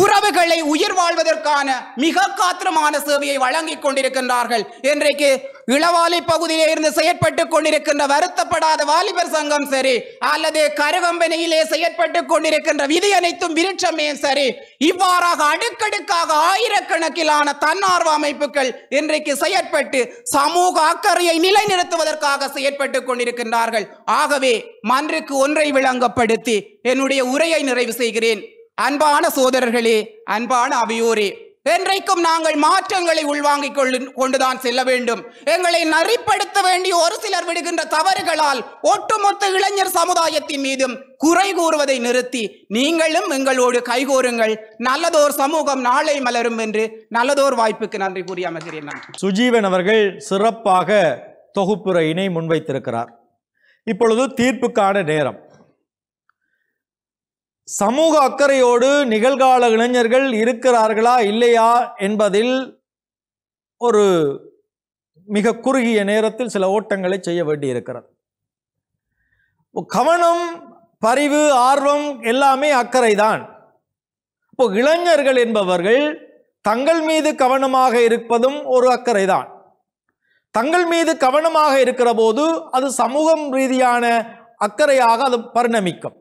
உறவுகளை உயிர் வாழ்வதற்கான மிக காத்திரமான சேவையை வழங்கி கொண்டிருக்கின்றார்கள் இன்றைக்கு இளவாலி பகுதியிலே இருந்து செயற்பட்டு கொண்டிருக்கின்ற வருத்தப்படாத வாலிபர் சங்கம் சரி அல்லது கருகம்பெனியிலே செயற்பட்டு கொண்டிருக்கின்ற விதி அனைத்தும் விருட்சமே சரி இவ்வாறாக அடுக்கடுக்காக ஆயிரக்கணக்கிலான தன்னார்வ அமைப்புகள் இன்றைக்கு செயற்பட்டு சமூக அக்கறையை நிலைநிறுத்துவதற்காக செயற்பட்டு கொண்டிருக்கின்றார்கள் ஆகவே மன்றுக்கு ஒன்றை விளங்கப்படுத்தி என்னுடைய உரையை நிறைவு செய்கிறேன் அன்பான சோதரர்களே அன்பான அவையோரே என்றைக்கும் நாங்கள் மாற்றங்களை உள்வாங்கிக் கொள் கொண்டுதான் செல்ல வேண்டும் எங்களை நரிப்படுத்த வேண்டிய ஒரு சிலர் விடுகின்ற தவறுகளால் ஒட்டுமொத்த இளைஞர் சமுதாயத்தின் மீதும் குறை கூறுவதை நிறுத்தி நீங்களும் எங்களோடு கைகோருங்கள் நல்லதோர் சமூகம் நாளை மலரும் என்று நல்லதோர் வாய்ப்புக்கு நன்றி கூறி அமைகிறேன் சுஜீவன் அவர்கள் சிறப்பாக தொகுப்புரையினை முன்வைத்திருக்கிறார் இப்பொழுது தீர்ப்புக்கான நேரம் சமூக அக்கறையோடு நிகழ்கால இளைஞர்கள் இருக்கிறார்களா இல்லையா என்பதில் ஒரு மிக குறுகிய நேரத்தில் சில ஓட்டங்களை செய்ய வேண்டி இருக்கிறது கவனம் பரிவு ஆர்வம் எல்லாமே அக்கறை தான் இப்போ இளைஞர்கள் என்பவர்கள் தங்கள் மீது கவனமாக இருப்பதும் ஒரு அக்கறை தான் தங்கள் மீது கவனமாக இருக்கிற போது அது சமூகம் ரீதியான அக்கறையாக அது பரிணமிக்கும்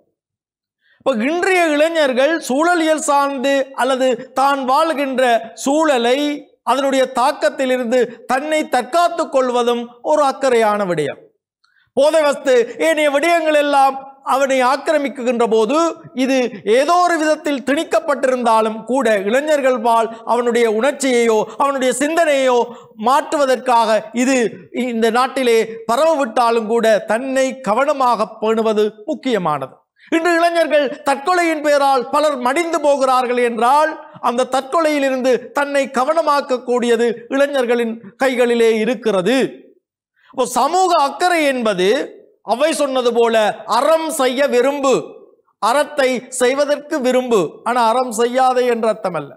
இப்போ இன்றைய இளைஞர்கள் சூழலியல் சார்ந்து அல்லது தான் வாழ்கின்ற சூழலை அதனுடைய தாக்கத்திலிருந்து தன்னை தற்காத்து கொள்வதும் ஒரு அக்கறையான விடயம் போதை வஸ்து ஏனைய விடயங்கள் எல்லாம் அவனை ஆக்கிரமிக்கின்ற போது இது ஏதோ ஒரு விதத்தில் திணிக்கப்பட்டிருந்தாலும் கூட இளைஞர்கள் வாழ் அவனுடைய உணர்ச்சியையோ அவனுடைய சிந்தனையோ மாற்றுவதற்காக இது இந்த நாட்டிலே பரவ விட்டாலும் கூட தன்னை கவனமாக பேணுவது முக்கியமானது இன்று இளைஞர்கள் தற்கொலையின் பெயரால் பலர் மடிந்து போகிறார்கள் என்றால் அந்த தற்கொலையிலிருந்து தன்னை கவனமாக்கக்கூடியது இளைஞர்களின் கைகளிலே இருக்கிறது சமூக அக்கறை என்பது அவை சொன்னது போல அறம் செய்ய விரும்பு அறத்தை செய்வதற்கு விரும்பு ஆனால் அறம் செய்யாதே என்ற அர்த்தம் அல்ல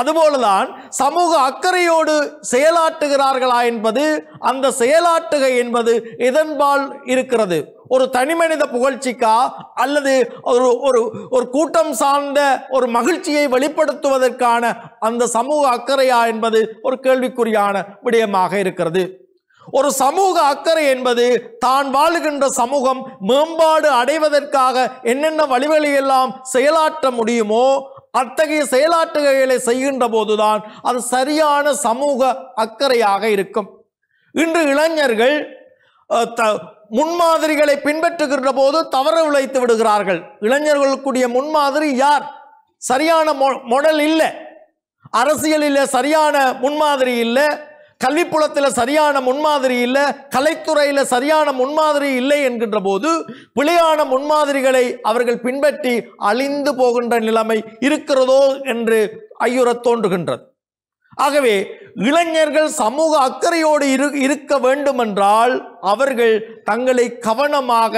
அதுபோலதான் சமூக அக்கறையோடு செயலாற்றுகிறார்களா என்பது அந்த செயலாட்டுகை என்பது எதன்பால் இருக்கிறது ஒரு தனி மனித புகழ்ச்சிக்கா அல்லது ஒரு ஒரு ஒரு கூட்டம் சார்ந்த ஒரு மகிழ்ச்சியை வெளிப்படுத்துவதற்கான அந்த சமூக அக்கறையா என்பது ஒரு கேள்விக்குறியான விடயமாக இருக்கிறது ஒரு சமூக அக்கறை என்பது தான் வாழுகின்ற சமூகம் மேம்பாடு அடைவதற்காக என்னென்ன வழிவழியெல்லாம் செயலாற்ற முடியுமோ அத்தகைய செயலாற்றுகைகளை செய்கின்ற போதுதான் அது சரியான சமூக அக்கறையாக இருக்கும் இன்று இளைஞர்கள் முன்மாதிரிகளை பின்பற்றுகின்ற போது தவறு உழைத்து விடுகிறார்கள் இளைஞர்களுக்குடைய முன்மாதிரி யார் சரியான மொடல் இல்லை அரசியலில் சரியான முன்மாதிரி இல்லை கல்விப்புலத்தில் சரியான முன்மாதிரி இல்லை கலைத்துறையில் சரியான முன்மாதிரி இல்லை என்கின்ற போது பிழையான முன்மாதிரிகளை அவர்கள் பின்பற்றி அழிந்து போகின்ற நிலைமை இருக்கிறதோ என்று ஐயுற தோன்றுகின்றது ஆகவே இளைஞர்கள் சமூக அக்கறையோடு இரு இருக்க வேண்டுமென்றால் அவர்கள் தங்களை கவனமாக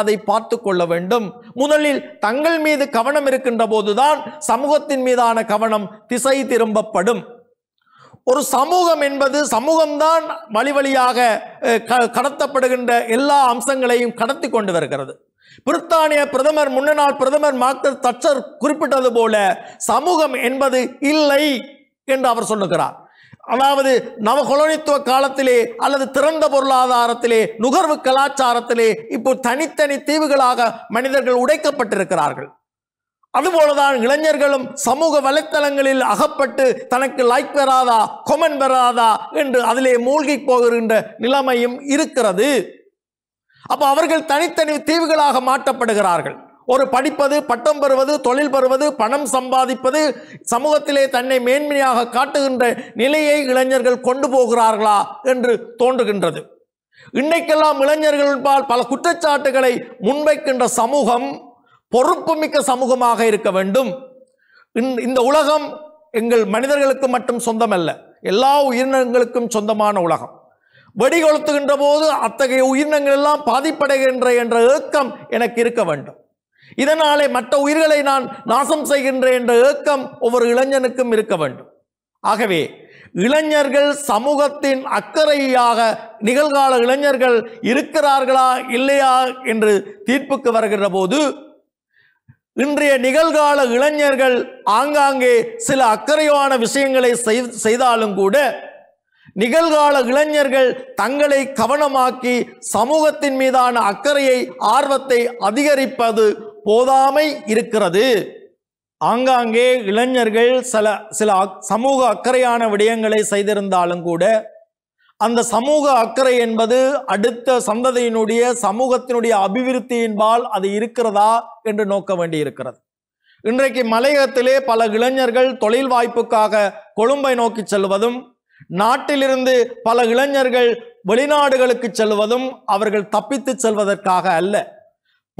அதை பார்த்து கொள்ள வேண்டும் முதலில் தங்கள் மீது கவனம் இருக்கின்ற போதுதான் சமூகத்தின் மீதான கவனம் திசை திரும்பப்படும் ஒரு சமூகம் என்பது சமூகம்தான் வழி வழியாக கடத்தப்படுகின்ற எல்லா அம்சங்களையும் கடத்தி கொண்டு வருகிறது பிரித்தானிய பிரதமர் முன்னனால் பிரதமர் மார்க்டர் தச்சர் குறிப்பிட்டது போல சமூகம் என்பது இல்லை என்று அவர் சொல்லுகிறார் அதாவது நவகொலனித்துவ காலத்திலே அல்லது திறந்த பொருளாதாரத்திலே நுகர்வு கலாச்சாரத்திலே இப்போ தனித்தனி தீவுகளாக மனிதர்கள் உடைக்கப்பட்டிருக்கிறார்கள் அதுபோலதான் இளைஞர்களும் சமூக வலைத்தளங்களில் அகப்பட்டு தனக்கு லைக் பெறாதா கொமெண்ட் பெறாதா என்று அதிலே மூழ்கி போகின்ற நிலைமையும் இருக்கிறது அப்போ அவர்கள் தனித்தனி தீவுகளாக மாற்றப்படுகிறார்கள் ஒரு படிப்பது பட்டம் பெறுவது தொழில் பெறுவது பணம் சம்பாதிப்பது சமூகத்திலே தன்னை மேன்மையாக காட்டுகின்ற நிலையை இளைஞர்கள் கொண்டு போகிறார்களா என்று தோன்றுகின்றது இன்னைக்கெல்லாம் இளைஞர்கள்பால் பல குற்றச்சாட்டுகளை முன்வைக்கின்ற சமூகம் பொறுப்புமிக்க சமூகமாக இருக்க வேண்டும் இந்த உலகம் எங்கள் மனிதர்களுக்கு மட்டும் சொந்தமல்ல எல்லா உயிரினங்களுக்கும் சொந்தமான உலகம் வெடி போது அத்தகைய உயிரினங்கள் எல்லாம் பாதிப்படைகின்ற என்ற ஏக்கம் எனக்கு இருக்க வேண்டும் இதனாலே மற்ற உயிர்களை நான் நாசம் செய்கின்றேன் என்ற ஏக்கம் ஒவ்வொரு இளைஞனுக்கும் இருக்க வேண்டும் ஆகவே இளைஞர்கள் சமூகத்தின் அக்கறையாக நிகழ்கால இளைஞர்கள் இருக்கிறார்களா இல்லையா என்று தீர்ப்புக்கு வருகிற போது இன்றைய நிகழ்கால இளைஞர்கள் ஆங்காங்கே சில அக்கறையான விஷயங்களை செய்தாலும் கூட நிகழ்கால இளைஞர்கள் தங்களை கவனமாக்கி சமூகத்தின் மீதான அக்கறையை ஆர்வத்தை அதிகரிப்பது போதாமை இருக்கிறது ஆங்காங்கே இளைஞர்கள் சில சில சமூக அக்கறையான விடயங்களை செய்திருந்தாலும் கூட அந்த சமூக அக்கறை என்பது அடுத்த சந்ததியினுடைய சமூகத்தினுடைய அபிவிருத்தியின்பால் அது இருக்கிறதா என்று நோக்க வேண்டி இருக்கிறது இன்றைக்கு மலையகத்திலே பல இளைஞர்கள் தொழில் வாய்ப்புக்காக கொழும்பை நோக்கி செல்வதும் நாட்டிலிருந்து பல இளைஞர்கள் வெளிநாடுகளுக்கு செல்வதும் அவர்கள் தப்பித்து செல்வதற்காக அல்ல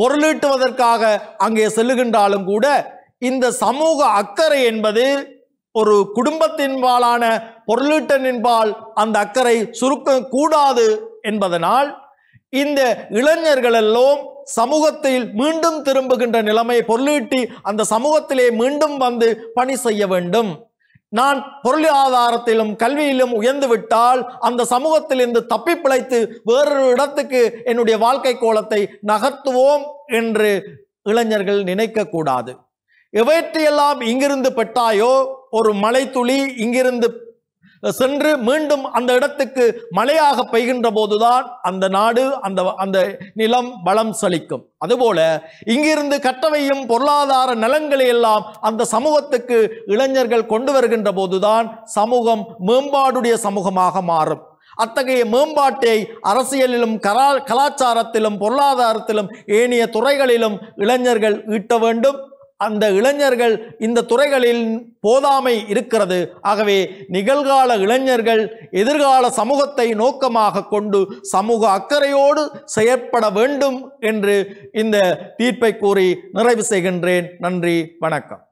பொருளீட்டுவதற்காக அங்கே செல்லுகின்றாலும் கூட இந்த சமூக அக்கறை என்பது ஒரு குடும்பத்தின்பாலான பொருளீட்டனின்பால் அந்த அக்கறை சுருக்க கூடாது என்பதனால் இந்த இளைஞர்கள் எல்லாம் சமூகத்தில் மீண்டும் திரும்புகின்ற நிலைமை பொருளீட்டி அந்த சமூகத்திலே மீண்டும் வந்து பணி செய்ய வேண்டும் நான் பொருளாதாரத்திலும் கல்வியிலும் உயர்ந்து விட்டால் அந்த சமூகத்திலிருந்து தப்பி பிழைத்து வேறொரு இடத்துக்கு என்னுடைய வாழ்க்கை கோலத்தை நகர்த்துவோம் என்று இளைஞர்கள் நினைக்கக்கூடாது எவற்றையெல்லாம் இங்கிருந்து பெற்றாயோ ஒரு மலைத்துளி இங்கிருந்து சென்று மீண்டும் அந்த இடத்துக்கு மழையாக பெய்கின்ற போதுதான் அந்த நாடு அந்த அந்த நிலம் பலம் சலிக்கும் அதுபோல இங்கிருந்து கட்டவையும் பொருளாதார நலன்களை எல்லாம் அந்த சமூகத்துக்கு இளைஞர்கள் கொண்டு வருகின்ற போதுதான் சமூகம் மேம்பாடுடைய சமூகமாக மாறும் அத்தகைய மேம்பாட்டை அரசியலிலும் கலா கலாச்சாரத்திலும் பொருளாதாரத்திலும் ஏனைய துறைகளிலும் இளைஞர்கள் ஈட்ட வேண்டும் அந்த இளைஞர்கள் இந்த துறைகளில் போதாமை இருக்கிறது ஆகவே நிகழ்கால இளைஞர்கள் எதிர்கால சமூகத்தை நோக்கமாக கொண்டு சமூக அக்கறையோடு செயற்பட வேண்டும் என்று இந்த தீர்ப்பை கூறி நிறைவு செய்கின்றேன் நன்றி வணக்கம்